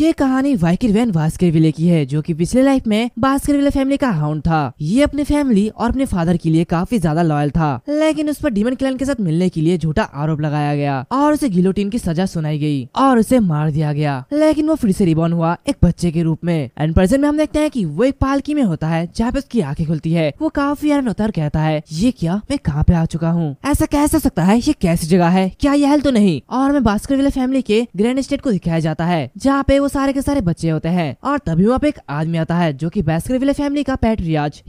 ये कहानी वाइकिर वैन भास्कर विले की है जो कि पिछले लाइफ में भास्कर विले फैमिली का हाउंड था ये अपने फैमिली और अपने फादर के लिए काफी ज्यादा लॉयल था लेकिन उस पर डीमन क्लैन के साथ मिलने के लिए झूठा आरोप लगाया गया और उसे गिलोटिन की सजा सुनाई गई और उसे मार दिया गया लेकिन वो फिर से रिबॉर्न हुआ एक बच्चे के रूप में एंड प्रेजेंट में हम देखते हैं की वो एक पालकी में होता है जहाँ पे उसकी आंखें खुलती है वो काफी हैरान होता है कहता है ये क्या मैं कहाँ पे आ चुका हूँ ऐसा कैसे सकता है ये कैसी जगह है क्या यह तो नहीं और हमें भास्कर विले फैमिली के ग्रैंड स्टेट को दिखाया जाता है जहाँ पे वो सारे के सारे बच्चे होते हैं और तभी वहाँ पे एक आदमी आता है जो की विले फैमिली का पेट रियाज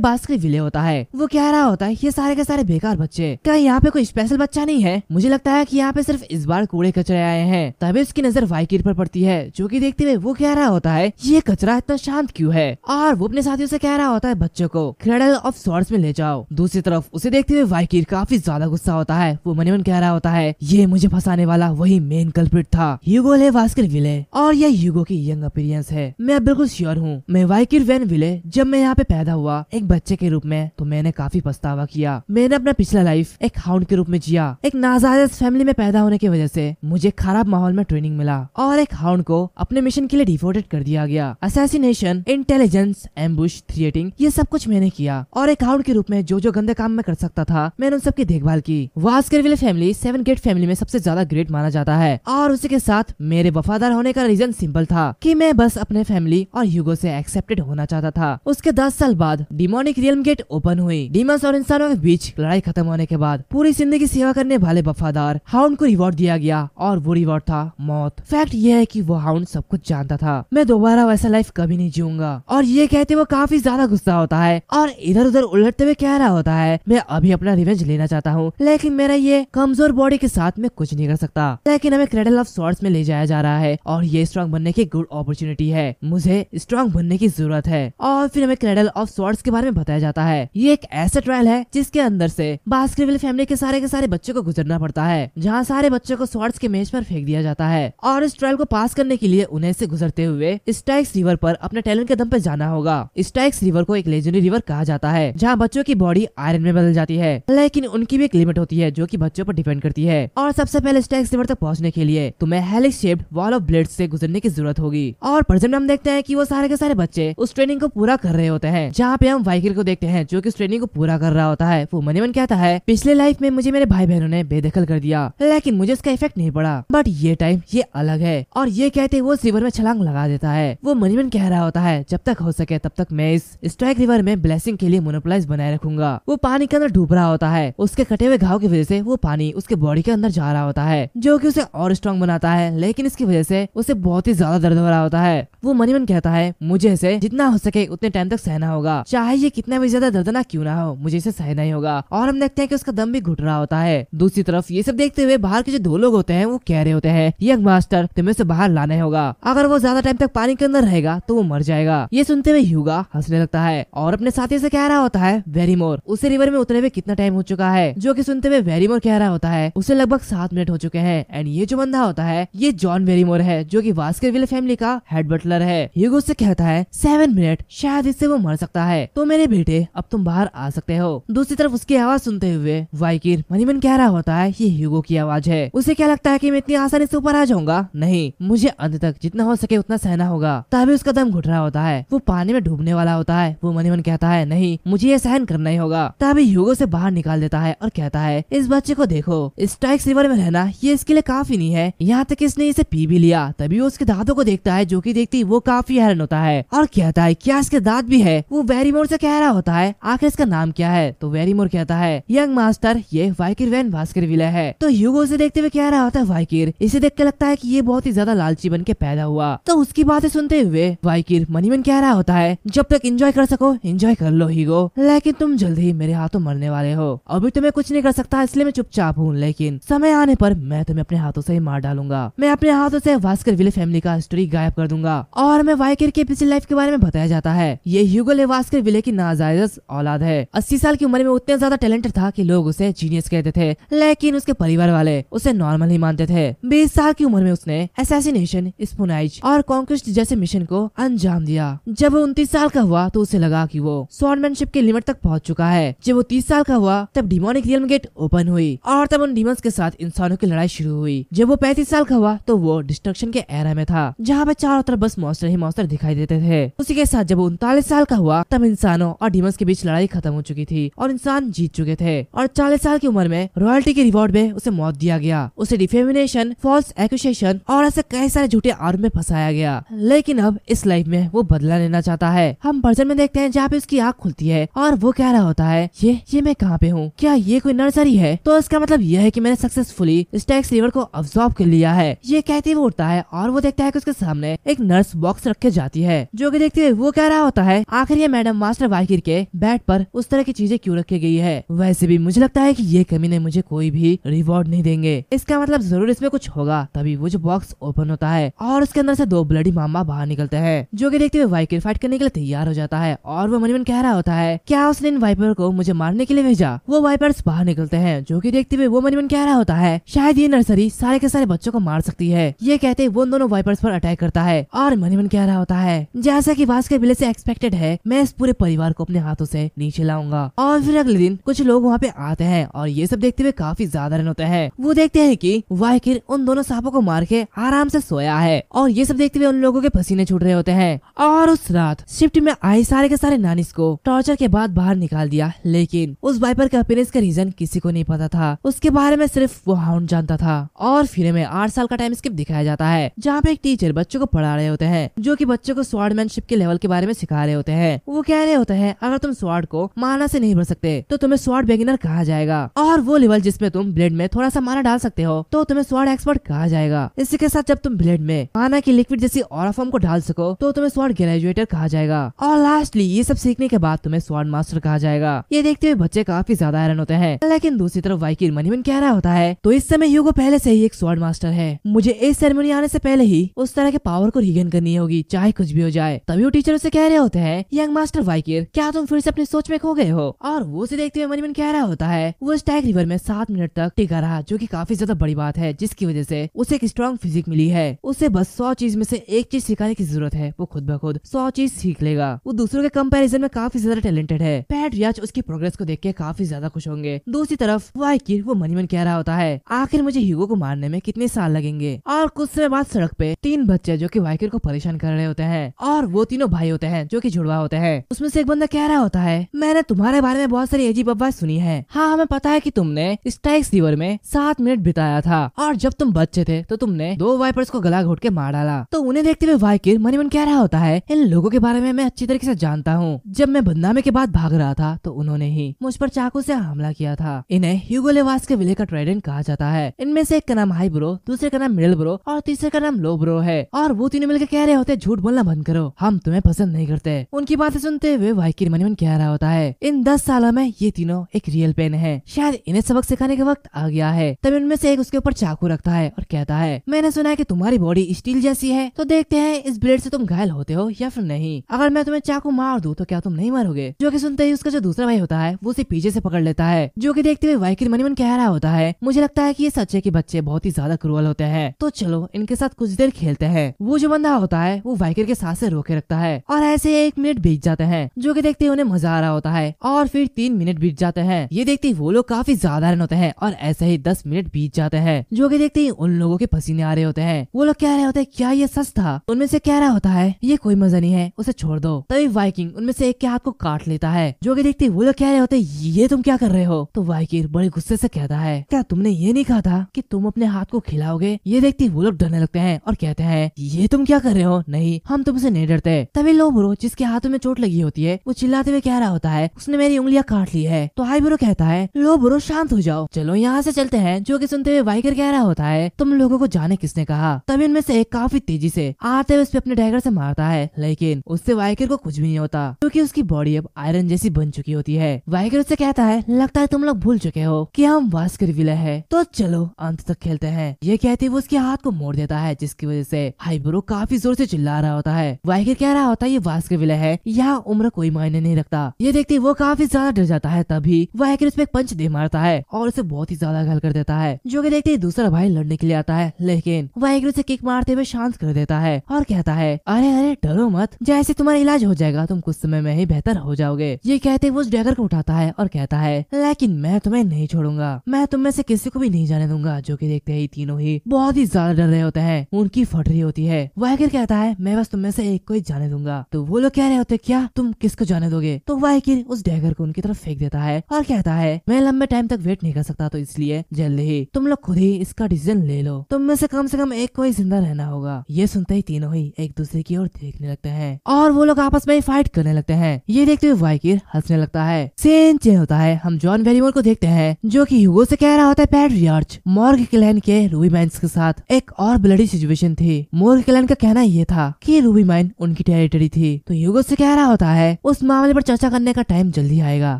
बास्कर विले होता है वो कह रहा होता है ये सारे के सारे बेकार बच्चे क्या यहाँ पे कोई स्पेशल बच्चा नहीं है मुझे लगता है की यहाँ पे सिर्फ इस बार कूड़े कचरे आए हैं तभी उसकी नजर वाइकिर पर पड़ती है जो की देखते हुए वो कह रहा होता है ये कचरा इतना शांत क्यूँ है और वो अपने साथियों से कह रहा होता है बच्चों को क्रेडल ऑफ सॉर्ट्स में ले जाओ दूसरी तरफ उसे देखते हुए वाइकिर काफी ज्यादा गुस्सा होता है वो मन मन कह रहा होता है ये मुझे फंसाने वाला वही मेन कल्प्रिट था ह्यूगोले वास्कर विले और ये यह युगो की यंग अपीरियंस है मैं बिल्कुल श्योर हूँ मैं वाइकिर वैन विले जब मैं यहाँ पे पैदा हुआ एक बच्चे के रूप में तो मैंने काफी पछतावा किया मैंने अपना पिछला लाइफ एक हाउंड के रूप में जिया एक नाजायज फैमिली में पैदा होने की वजह से मुझे खराब माहौल में ट्रेनिंग मिला और एक हाउंड को अपने मिशन के लिए डिफोर्टेड कर दिया गया असैसिनेशन इंटेलिजेंस एम्बुश थ्रिएटिंग ये सब कुछ मैंने किया और एक हाउंड के रूप में जो जो गंदे काम मैं कर सकता था मैंने उन सबकी देखभाल की Baskerville family seven gate family में सबसे ज्यादा ग्रेट माना जाता है और उसी के साथ मेरे वफादार होने का रीजन रीजन सिंपल था कि मैं बस अपने फैमिली और ह्यूगो से एक्सेप्टेड होना चाहता था उसके दस साल बाद डिमोनिक रियल गेट ओपन हुई डिमस और इंसानों के बीच लड़ाई खत्म होने के बाद पूरी जिंदगी सेवा करने वाले वफादार हाउंड को रिवॉर्ड दिया गया और वो रिवॉर्ड था मौत फैक्ट यह है की वो हाउंड सब कुछ जानता था मैं दोबारा वैसा लाइफ कभी नहीं जीऊंगा और ये कहते वो काफी ज्यादा गुस्सा होता है और इधर उधर उलटते हुए कह रहा होता है मैं अभी अपना रिवेंज लेना चाहता हूँ लेकिन मेरा ये कमजोर बॉडी के साथ में कुछ नहीं कर सकता लेकिन हमें क्रेडल ऑफ सॉर्ट्स में ले जाया जा रहा है और ये स्ट्रॉन्ग बनने की गुड अपॉर्चुनिटी है मुझे स्ट्रॉन्ग बनने की जरूरत है और फिर हमें क्रेडल ऑफ स्वर्ड्स के बारे में बताया जाता है ये एक ऐसा ट्रायल है जिसके अंदर से बास्केटबॉल फैमिली के सारे के सारे बच्चों को गुजरना पड़ता है जहाँ सारे बच्चों को स्वर्ड्स के मेज पर फेंक दिया जाता है और इस ट्रायल को पास करने के लिए उन्हें से गुजरते हुए स्टाइक्स रिवर पर अपने टैलेंट के दम पर जाना होगा स्टाइक्स रिवर को एक लेजेंडरी रिवर कहा जाता है जहाँ बच्चों की बॉडी आयरन में बदल जाती है लेकिन उनकी भी एक लिमिट होती है जो की बच्चों पर डिपेंड करती है और सबसे पहले स्टाइक्स रिवर तक पहुँचने के लिए तुम्हें helix shaped wall of blade से गुजर गुजरने की जरूरत होगी और प्रेजेंट में हम देखते हैं की वो सारे के सारे बच्चे उस ट्रेनिंग को पूरा कर रहे होते हैं जहाँ पे हम वाइकिल को देखते हैं जो की उस ट्रेनिंग को पूरा कर रहा होता है वो मनीमन कहता है पिछले लाइफ में मुझे मेरे भाई बहनों ने बेदखल कर दिया लेकिन मुझे इसका इफेक्ट नहीं पड़ा बट ये टाइम ये अलग है और ये कहते वो रिवर में छलांग लगा देता है वो मनीमन कह रहा होता है जब तक हो सके तब तक मैं इस स्ट्राइक रिवर में ब्लेसिंग के लिए मोनोपलाइज बनाए रखूंगा वो पानी के अंदर डूब रहा होता है उसके कटे हुए घाव की वजह से वो पानी उसके बॉडी के अंदर जा रहा होता है जो की उसे और स्ट्रांग बनाता है लेकिन इसकी वजह से उसे बहुत ही ज्यादा दर्द हो रहा होता है वो मनीमन कहता है मुझे इसे जितना हो सके उतने टाइम तक सहना होगा चाहे ये कितना भी ज्यादा दर्दनाक क्यों ना हो मुझे इसे सहना ही होगा और हम देखते हैं कि उसका दम भी घुट रहा होता है दूसरी तरफ ये सब देखते हुए बाहर के जो दो लोग होते हैं वो कह रहे होते हैं यंग मास्टर तुम्हें उसे बाहर लाने होगा अगर वो ज्यादा टाइम तक पानी के अंदर रहेगा तो वो मर जाएगा ये सुनते हुए युगा हंसने लगता है और अपने साथी से कह रहा होता है वेरी मोर उसे रिवर में उतरे हुए कितना टाइम हो चुका है जो की सुनते हुए वेरी मोर कह रहा होता है उसे लगभग सात मिनट हो चुके हैं एंड ये जो बंदा होता है ये जॉन वेरी मोर है जो की बास्करविल फैमिली का हेड बटलर है ह्यूगो से कहता है सेवन मिनट शायद इससे वो मर सकता है तो मेरे बेटे अब तुम बाहर आ सकते हो दूसरी तरफ उसकी आवाज सुनते हुए वाइकिर मनीमन कह रहा होता है ये ह्यूगो की आवाज है उसे क्या लगता है की मैं इतनी आसानी से ऊपर आ जाऊंगा नहीं मुझे अंत तक जितना हो सके उतना सहना होगा तभी उसका दम घुट रहा होता है वो पानी में डूबने वाला होता है वो मनीमन कहता है नहीं मुझे ये सहन करना ही होगा तभी ह्यूगो से बाहर निकाल देता है और कहता है इस बच्चे को देखो स्ट्राइक रिवर में रहना ये इसके लिए काफी नहीं है यहाँ तक इसने इसे पी भी लिया तभी उस उसके दांतों को देखता है जो कि देखती वो काफी हैरान होता है और कहता है क्या इसके दांत भी है वो वेरीमोर से कह रहा होता है आखिर इसका नाम क्या है तो वेरीमोर कहता है यंग मास्टर ये वाइकिर वैन भास्कर विलय है तो युगो उसे देखते हुए कह रहा होता है वाइकिर इसे देख के लगता है की ये बहुत ही ज्यादा लालची बन के पैदा हुआ तो उसकी बातें सुनते हुए वाइकिर मनीमन कह रहा होता है जब तक इंजॉय कर सको इंजॉय कर लो हीगो लेकिन तुम जल्द ही मेरे हाथों मरने वाले हो अभी तुम्हें कुछ नहीं कर सकता इसलिए मैं चुपचाप हूँ लेकिन समय आने पर मैं तुम्हें अपने हाथों से ही मार डालूंगा मैं अपने हाथों से भास्कर विले फैमिली का हिस्ट्री गायब कर दूंगा और हमें वाइकर के पिछले लाइफ के बारे में बताया जाता है ये ह्यूगो लेवास्कर विले की नाजायज औलाद है अस्सी साल की उम्र में उतने ज्यादा टैलेंटेड था की लोग उसे जीनियस कहते थे लेकिन उसके परिवार वाले उसे नॉर्मल ही मानते थे बीस साल की उम्र में उसने एसेसिनेशन स्पुनाइज और कॉन्क्रिस्ट जैसे मिशन को अंजाम दिया जब वो उनतीस साल का हुआ तो उसे लगा की वो स्वर्नमैनशिप के लिमिट तक पहुँच चुका है जब वो तीस साल का हुआ तब डिमोनिक रियल गेट ओपन हुई और तब उन डीमंस के साथ इंसानों की लड़ाई शुरू हुई जब वो पैंतीस साल का हुआ तो वो डिस्ट्रक्शन के एरा में था जहाँ पे चारों तरफ बस मॉस्टर ही मॉस्टर दिखाई देते थे उसी के साथ जब उनतालीस साल का हुआ तब इंसानों और डिमस के बीच लड़ाई खत्म हो चुकी थी और इंसान जीत चुके थे और चालीस साल की उम्र में रॉयल्टी के रिवॉर्ड में उसे मौत दिया गया उसे डिफेमिनेशन फॉल्स एक्यूशन और ऐसे कई सारे झूठे आरोप में फंसाया गया लेकिन अब इस लाइफ में वो बदला लेना चाहता है हम भर्जन में देखते हैं जहाँ पे उसकी आँख खुलती है और वो कह रहा होता है ये ये मैं कहाँ पे हूँ क्या ये कोई नर्सरी है तो इसका मतलब यह है की मैंने सक्सेसफुली स्टैक्स रिवर को अब्सॉर्ब कर लिया है ये कहते हुए उठता है और वो देखता है कि उसके सामने एक नर्स बॉक्स रख के जाती है जो कि देखते हुए वो कह रहा होता है आखिर ये मैडम मास्टर वाकिर के बेड पर उस तरह की चीजें क्यों रखी गई है वैसे भी मुझे लगता है कि ये कमी ने मुझे कोई भी रिवॉर्ड नहीं देंगे इसका मतलब जरूर इसमें कुछ होगा तभी वो जो बॉक्स ओपन होता है और उसके अंदर से दो ब्लडी मामा बाहर निकलते हैं जो की देखते हुए वाइकिर फाइट करने के लिए तैयार हो जाता है और वो मनीमन कह रहा होता है क्या उसने इन वाइपर को मुझे मारने के लिए भेजा वो वाइपर्स बाहर निकलते हैं जो की देखते हुए वो मनीमन कह रहा होता है शायद ये नर्सरी सारे के सारे बच्चों को मार सकती है ये कहते वो दोनों दोनों वाइपर्स पर अटैक करता है और मनीमन कह रहा होता है जैसा की बास के से एक्सपेक्टेड है मैं इस पूरे परिवार को अपने हाथों से नीचे लाऊंगा और फिर अगले दिन कुछ लोग वहाँ पे आते हैं और ये सब देखते हुए काफी ज्यादा रन होते हैं वो देखते हैं कि वाइकिर उन दोनों सांपों को मार के आराम से सोया है और ये सब देखते हुए उन लोगों के पसीने छूट रहे होते हैं और उस रात शिफ्ट में आए सारे के सारे नानिस को टॉर्चर के बाद बाहर निकाल दिया लेकिन उस वाइपर के अपीरेंस का रीजन किसी को नहीं पता था उसके बारे में सिर्फ वो हाउंड जानता था और फिर में आठ साल का टाइम स्किप दिखाया जाता है जहाँ जहाँ पे एक टीचर बच्चों को पढ़ा रहे होते हैं जो की बच्चों को स्वाडमैनशिप के लेवल के बारे में सिखा रहे होते हैं वो कह रहे होते हैं अगर तुम स्वाड को माना से नहीं भर सकते तो तुम्हें स्वाड बेगिनर कहा जाएगा और वो लेवल जिसमें तुम ब्लेड में थोड़ा सा माना डाल सकते हो तो तुम्हें स्वाड एक्सपर्ट कहा जाएगा इसी के साथ जब तुम ब्लेड में माना की लिक्विड जैसी और फॉर्म को डाल सको तो तुम्हें स्वाड ग्रेजुएटर कहा जाएगा और लास्टली ये सब सीखने के बाद तुम्हें स्वाड मास्टर कहा जाएगा ये देखते हुए बच्चे काफी ज्यादा हैरान होते हैं लेकिन दूसरी तरफ वाइकिर मनीमन कह रहा होता है तो इस समय यूगो पहले से ही एक स्वाड मास्टर है मुझे इस सेरेमनी आने से पहले ही उस तरह के पावर को रिगेन करनी होगी चाहे कुछ भी हो जाए तभी वो टीचर उसे कह रहे होते हैं यंग मास्टर वाइकिर क्या तुम फिर से अपनी सोच में खो गए हो और वो उसे देखते हुए मनीमन कह रहा होता है वो स्टैग रिवर में सात मिनट तक टिका रहा जो की काफी ज्यादा बड़ी बात है जिसकी वजह से उसे एक स्ट्रॉन्ग फिजिक मिली है उसे बस सौ चीज में से एक चीज सिखाने की जरूरत है वो खुद ब खुद सौ चीज सीख लेगा वो दूसरों के कम्पेरिजन में काफी ज्यादा टैलेंटेड है पैट रियाज उसकी प्रोग्रेस को देख के काफी ज्यादा खुश होंगे दूसरी तरफ वाइकिर वो मनीमन कह रहा होता है आखिर मुझे हीगो को मारने में कितने साल लगेंगे और कुछ समय बाद सड़क पे तीन बच्चे जो की वाइकर को परेशान कर रहे होते हैं और वो तीनों भाई होते हैं जो की जुड़वा होते हैं उसमें से एक बंदा कह रहा होता है मैंने तुम्हारे बारे में बहुत सारी अजीब अफवाह सुनी है हाँ हमें पता है की तुमने स्टाइक्स रिवर में सात मिनट बिताया था और जब तुम बच्चे थे तो तुमने दो वाइपर्स को गला घोट के मार डाला तो उन्हें देखते हुए वाइकिर मनी मन कह रहा होता है इन लोगों के बारे में मैं अच्छी तरीके से जानता हूँ जब मैं बदनामे के बाद भाग रहा था तो उन्होंने ही मुझ पर चाकू से हमला किया था इन्हें ह्यूगोलेवास के विले का ट्रेडेंट कहा जाता है इनमें से एक का नाम हाई ब्रो दूसरे का नाम मिडल ब्रो और तीसरे का नाम लो ब्रो है और वो तीनों मिलकर कह रहे होते झूठ बोलना बंद करो हम तुम्हें पसंद नहीं करते उनकी बातें सुनते हुए वाइकिर मनीमन कह रहा होता है इन दस सालों में ये तीनों एक रियल पेन है शायद इन्हें सबक सिखाने का वक्त आ गया है तभी उनमें से एक उसके ऊपर चाकू रखता है और कहता है मैंने सुना है की तुम्हारी बॉडी स्टील जैसी है तो देखते हैं इस ब्लेड ऐसी तुम घायल होते हो या फिर नहीं अगर मैं तुम्हें चाकू मार दूँ तो क्या तुम नहीं मरोगे जो की सुनते ही उसका जो दूसरा भाई होता है वो उसे पीछे से पकड़ लेता है जो की देखते हुए वाइकिर मनीमन कह रहा होता है मुझे लगता है की ये सच्चे के बच्चे बहुत ही ज्यादा क्रूअल होते हैं तो चलो इनके साथ कुछ कुछ देर खेलते हैं वो जो बंदा होता है वो वाइकर के साथ से रोके रखता है और ऐसे एक मिनट बीत जाते हैं जो की देखते उन्हें मजा आ रहा होता है और फिर तीन मिनट बीत जाते हैं ये देखते वो लोग काफी ज्यादा रन होते हैं और ऐसे ही दस मिनट बीत जाते हैं जो की देखते ही उन लोगों के पसीने आ रहे होते हैं वो लोग कह रहे होते हैं क्या ये सच था उनमें से कह रहा होता है ये कोई मजा नहीं है उसे छोड़ दो तभी वाइकिंग उनमें से एक के हाथ को काट लेता है जो की देखते वो लोग कह रहे होते ये तुम क्या कर रहे हो तो वाइकिंग बड़े गुस्से से कहता है क्या तुमने ये नहीं कहा था की तुम अपने हाथ को खिलाओगे ये देखते वो लोग डरने लगते हैं और कहते हैं ये तुम क्या कर रहे हो नहीं हम तुमसे नहीं डरते तभी लो बुरो जिसके हाथों में चोट लगी होती है वो चिल्लाते हुए कह रहा होता है उसने मेरी उंगलियां काट ली है तो हाई बुरो कहता है लो बुरो शांत हो जाओ चलो यहाँ से चलते हैं जो की सुनते हुए वाइकर कह रहा होता है तुम लोगों को जाने किसने कहा तभी उनमें से एक काफी तेजी से आते हुए उस पर अपने डैगर से मारता है लेकिन उससे वाइकर को कुछ भी नहीं होता क्योंकि उसकी बॉडी अब आयरन जैसी बन चुकी होती है वाइकर उससे कहता है लगता है तुम लोग भूल चुके हो कि हम वास्कर विलय है तो चलो अंत तक खेलते हैं ये कहते हुए उसके हाथ को मोड़ देता है जिसकी वजह से ब्रो काफी जोर से चिल्ला रहा होता है वाइगर कह रहा होता है ये वास का विलय है यहाँ उम्र कोई मायने नहीं रखता ये देखते वो काफी ज्यादा डर जाता है तभी वाइगर उसमें पंच दे मारता है और उसे बहुत ही ज्यादा घल कर देता है जो की देखते दूसरा भाई लड़ने के लिए आता है लेकिन वाइगर उसे किक मारते हुए शांत कर देता है और कहता है अरे अरे डरो मत जैसे तुम्हारा इलाज हो जाएगा तुम कुछ समय में ही बेहतर हो जाओगे ये कहते वो उस डैगर को उठाता है और कहता है लेकिन मैं तुम्हें नहीं छोड़ूंगा मैं तुम में से किसी को भी नहीं जाने दूंगा जो कि देखते ही तीनों ही बहुत ही ज्यादा डर रहे होते हैं उनकी फट रही होती है वाहिर कहता है मैं बस तुम्हें से एक को ही जाने दूंगा तो वो लोग कह रहे होते क्या तुम किसको जाने दोगे तो वाहिर उस डैगर को उनकी तरफ फेंक देता है और कहता है मैं लंबे टाइम तक वेट नहीं कर सकता तो इसलिए जल्द ही तुम लोग खुद ही इसका डिसीजन ले लो तुम में से कम से कम एक को ही जिंदा रहना होगा ये सुनते ही तीनों ही एक दूसरे की ओर देखने लगते हैं और वो लोग आपस में ही फाइट करने लगते हैं ये देखते हुए वाइकिर हंसने लगता है सेन चेन होता है हम जॉन वेरीमोर को देखते हैं जो की युगो से कह रहा होता है रियार्ज मॉर्ग क्लैन के रूबी के साथ एक और ब्लडी रिजर्वेशन थे मोर क्लैन का कहना यह था कि रूबी माइन उनकी टेरिटरी थी तो युगो से कह रहा होता है उस मामले पर चर्चा करने का टाइम जल्दी आएगा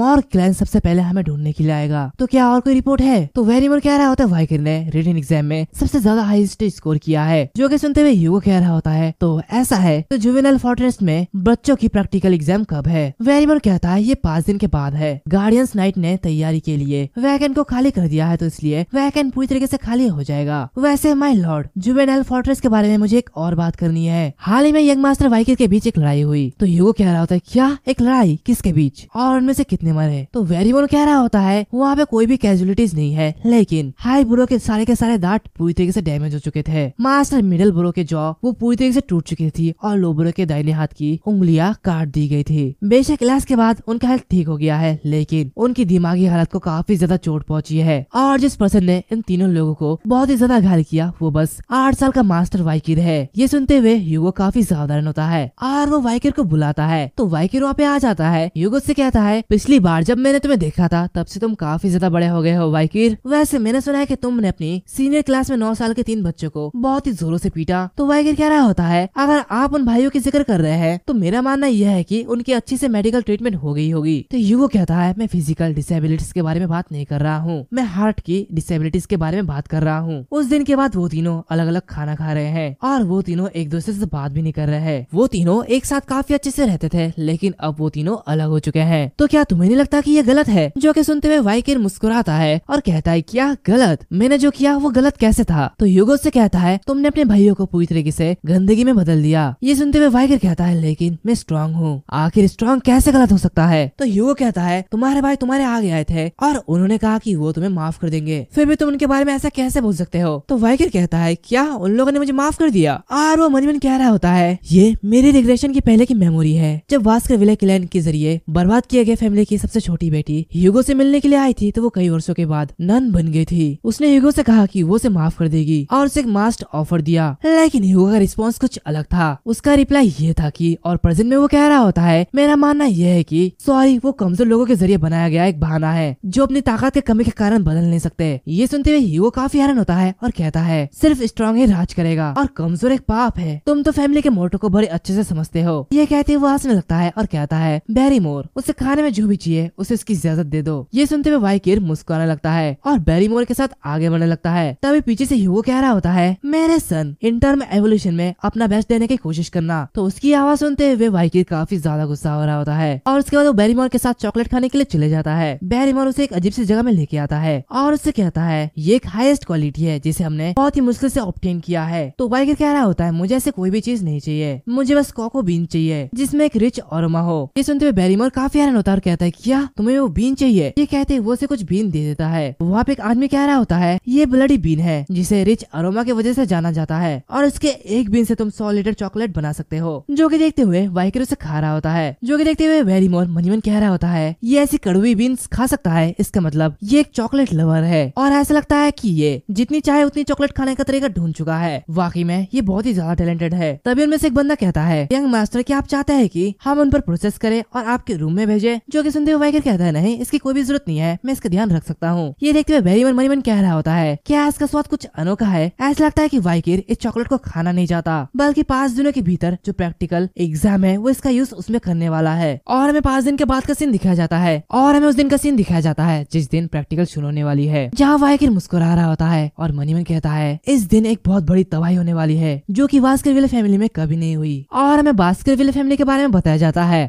मोर क्लैन सबसे पहले हमें ढूंढने के लिए आएगा तो क्या और कोई रिपोर्ट है तो वेरीमोर कह रहा होता है वाइकर ने रिटर्न एग्जाम में सबसे ज्यादा हाईस्ट स्कोर किया है जो की सुनते हुए युगो कह रहा होता है तो ऐसा है तो जुवेनल फोर्ट्रेस में बच्चों की प्रैक्टिकल एग्जाम कब है वेरीमोर कहता है ये पांच दिन के बाद है गार्डियंस नाइट ने तैयारी के लिए वैकन को खाली कर दिया है तो इसलिए वैकन पूरी तरीके से खाली हो जाएगा वैसे my lord Juvenal hell fortress के बारे में मुझे एक और बात करनी है हाल ही में यंग मास्टर वाइकिर के बीच एक लड़ाई हुई तो ह्यूगो कह रहा होता है क्या एक लड़ाई किसके बीच और उनमें से कितने मरे तो वेरीमोन कह रहा होता है वहाँ पे कोई भी कैजुअलिटीज नहीं है लेकिन हाई बुरो के सारे के सारे दांत पूरी तरीके से डैमेज हो चुके थे मास्टर मिडल बुरो के जॉ वो पूरी तरीके से टूट चुकी थी और लो बुरो के दाहिने हाथ की उंगलियां काट दी गई थी बेशक इलाज के बाद उनका हेल्थ ठीक हो गया है लेकिन उनकी दिमागी हालत को काफी ज्यादा चोट पहुंची है और जिस पर्सन ने इन तीनों लोगों को बहुत ही ज्यादा घायल किया वो बस आठ साल साल का मास्टर वाइकिर है ये सुनते हुए युगो काफी सावधान होता है और वो वाइकिर को बुलाता है तो वाइकिर वहाँ पे आ जाता है युगो से कहता है पिछली बार जब मैंने तुम्हें देखा था तब से तुम काफी ज्यादा बड़े हो गए हो वाइकिर वैसे मैंने सुना है की तुमने अपनी सीनियर क्लास में नौ साल के तीन बच्चों को बहुत ही जोरों से पीटा तो वाइकिर कह रहा होता है अगर आप उन भाइयों की जिक्र कर रहे हैं तो मेरा मानना यह है की उनकी अच्छी से मेडिकल ट्रीटमेंट हो गई होगी तो युगो कहता है मैं फिजिकल डिसेबिलिटीज के बारे में बात नहीं कर रहा हूँ मैं हार्ट की डिसेबिलिटीज के बारे में बात कर रहा हूँ उस दिन के बाद वो तीनों अलग अलग खाना खा रहे हैं और वो तीनों एक दूसरे से बात भी नहीं कर रहे हैं वो तीनों एक साथ काफी अच्छे से रहते थे लेकिन अब वो तीनों अलग हो चुके हैं तो क्या तुम्हें नहीं लगता की ये गलत है जो की सुनते हुए वाइकिन मुस्कुराता है और कहता है क्या गलत मैंने जो किया वो गलत कैसे था तो युगो से कहता है तुमने अपने भाइयों को पूरी तरीके से गंदगी में बदल दिया ये सुनते हुए वाइकिन कहता है लेकिन मैं स्ट्रांग हूँ आखिर स्ट्रांग कैसे गलत हो सकता है तो युगो कहता है तुम्हारे भाई तुम्हारे आगे आए थे और उन्होंने कहा कि वो तुम्हें माफ कर देंगे फिर भी तुम उनके बारे में ऐसा कैसे बोल सकते हो तो वाइकिर कहता है क्या उन लोगों ने मुझे माफ कर दिया और वो मन कह रहा होता है ये मेरी रिग्रेशन की पहले की मेमोरी है जब वास्कर विलय क्लैन के जरिए बर्बाद किए गए फैमिली की सबसे छोटी बेटी युगो से मिलने के लिए आई थी तो वो कई वर्षों के बाद नन बन गई थी उसने युगो से कहा कि वो उसे माफ कर देगी और उसे एक मास्ट ऑफर दिया लेकिन युगो का रिस्पॉन्स कुछ अलग था उसका रिप्लाई ये था की और प्रेजेंट में वो कह रहा होता है मेरा मानना यह है की सॉरी वो कमजोर लोगों के जरिए बनाया गया एक बहाना है जो अपनी ताकत के कमी के कारण बदल नहीं सकते ये सुनते हुए युगो काफी हैरान होता है और कहता है सिर्फ स्ट्रॉन्ग ही लिहाज करेगा और कमजोर एक पाप है तुम तो फैमिली के मोटो को बड़े अच्छे से समझते हो ये कहते हुए हंसने लगता है और कहता है बैरी मोर उसे खाने में जो भी चाहिए उसे उसकी इजाजत दे दो ये सुनते हुए किर मुस्कुराने लगता है और बैरी मोर के साथ आगे बढ़ने लगता है तभी पीछे से ह्यूगो कह रहा होता है मेरे सन इंटर में एवोल्यूशन में अपना बेस्ट देने की कोशिश करना तो उसकी आवाज सुनते हुए वाई किर काफी ज्यादा गुस्सा हो रहा होता है और उसके बाद वो बैरी मोर के साथ चॉकलेट खाने के लिए चले जाता है बैरी मोर उसे एक अजीब सी जगह में लेके आता है और उससे कहता है ये एक हाईएस्ट क्वालिटी है जिसे हमने बहुत ही मुश्किल से ऑप्टेन किया है तो वाइगर कह रहा होता है मुझे ऐसे कोई भी चीज नहीं चाहिए मुझे बस कोको बीन चाहिए जिसमे एक रिच और हो ये सुनते हुए बैरीमोर काफी हैरान होता है और कहता है क्या तुम्हें वो बीन चाहिए ये कहते वो उसे कुछ बीन दे देता है वहाँ पे एक आदमी कह रहा होता है ये ब्लडी बीन है जिसे रिच अरोमा की वजह से जाना जाता है और उसके एक बीन से तुम सौ लीटर चॉकलेट बना सकते हो जो कि देखते हुए वाइकर उसे खा रहा होता है जो कि देखते हुए वेरीमोर मनीमन कह रहा होता है ये ऐसी कड़वी बीन्स खा सकता है इसका मतलब ये एक चॉकलेट लवर है और ऐसा लगता है की ये जितनी चाहे उतनी चॉकलेट खाने का तरीका ढूंढ चुका चुका है वाकई में ये बहुत ही ज्यादा टैलेंटेड है तभी उनमें से एक बंदा कहता है यंग मास्टर की आप चाहते हैं कि हम उन पर प्रोसेस करें और आपके रूम में भेजे जो कि सुनते हुए वाइकर कहता है नहीं इसकी कोई भी जरूरत नहीं है मैं इसका ध्यान रख सकता हूँ ये देखते हुए बेरीमन मरीमन कह रहा होता है क्या इसका स्वाद कुछ अनोखा है ऐसा लगता है की वाइकिर इस चॉकलेट को खाना नहीं चाहता बल्कि पाँच दिनों के भीतर जो प्रैक्टिकल एग्जाम है वो इसका यूज उसमें करने वाला है और हमें पाँच दिन के बाद का सीन दिखाया जाता है और हमें उस दिन का सीन दिखाया जाता है जिस दिन प्रैक्टिकल शुरू होने वाली है जहाँ वाइकिर मुस्कुरा रहा होता है और मनीमन कहता है इस दिन एक बहुत बहुत बड़ी तबाही होने वाली है जो की वास्करविल फैमिली में कभी नहीं हुई और हमें वास्करविल फैमिली के बारे में बताया जाता है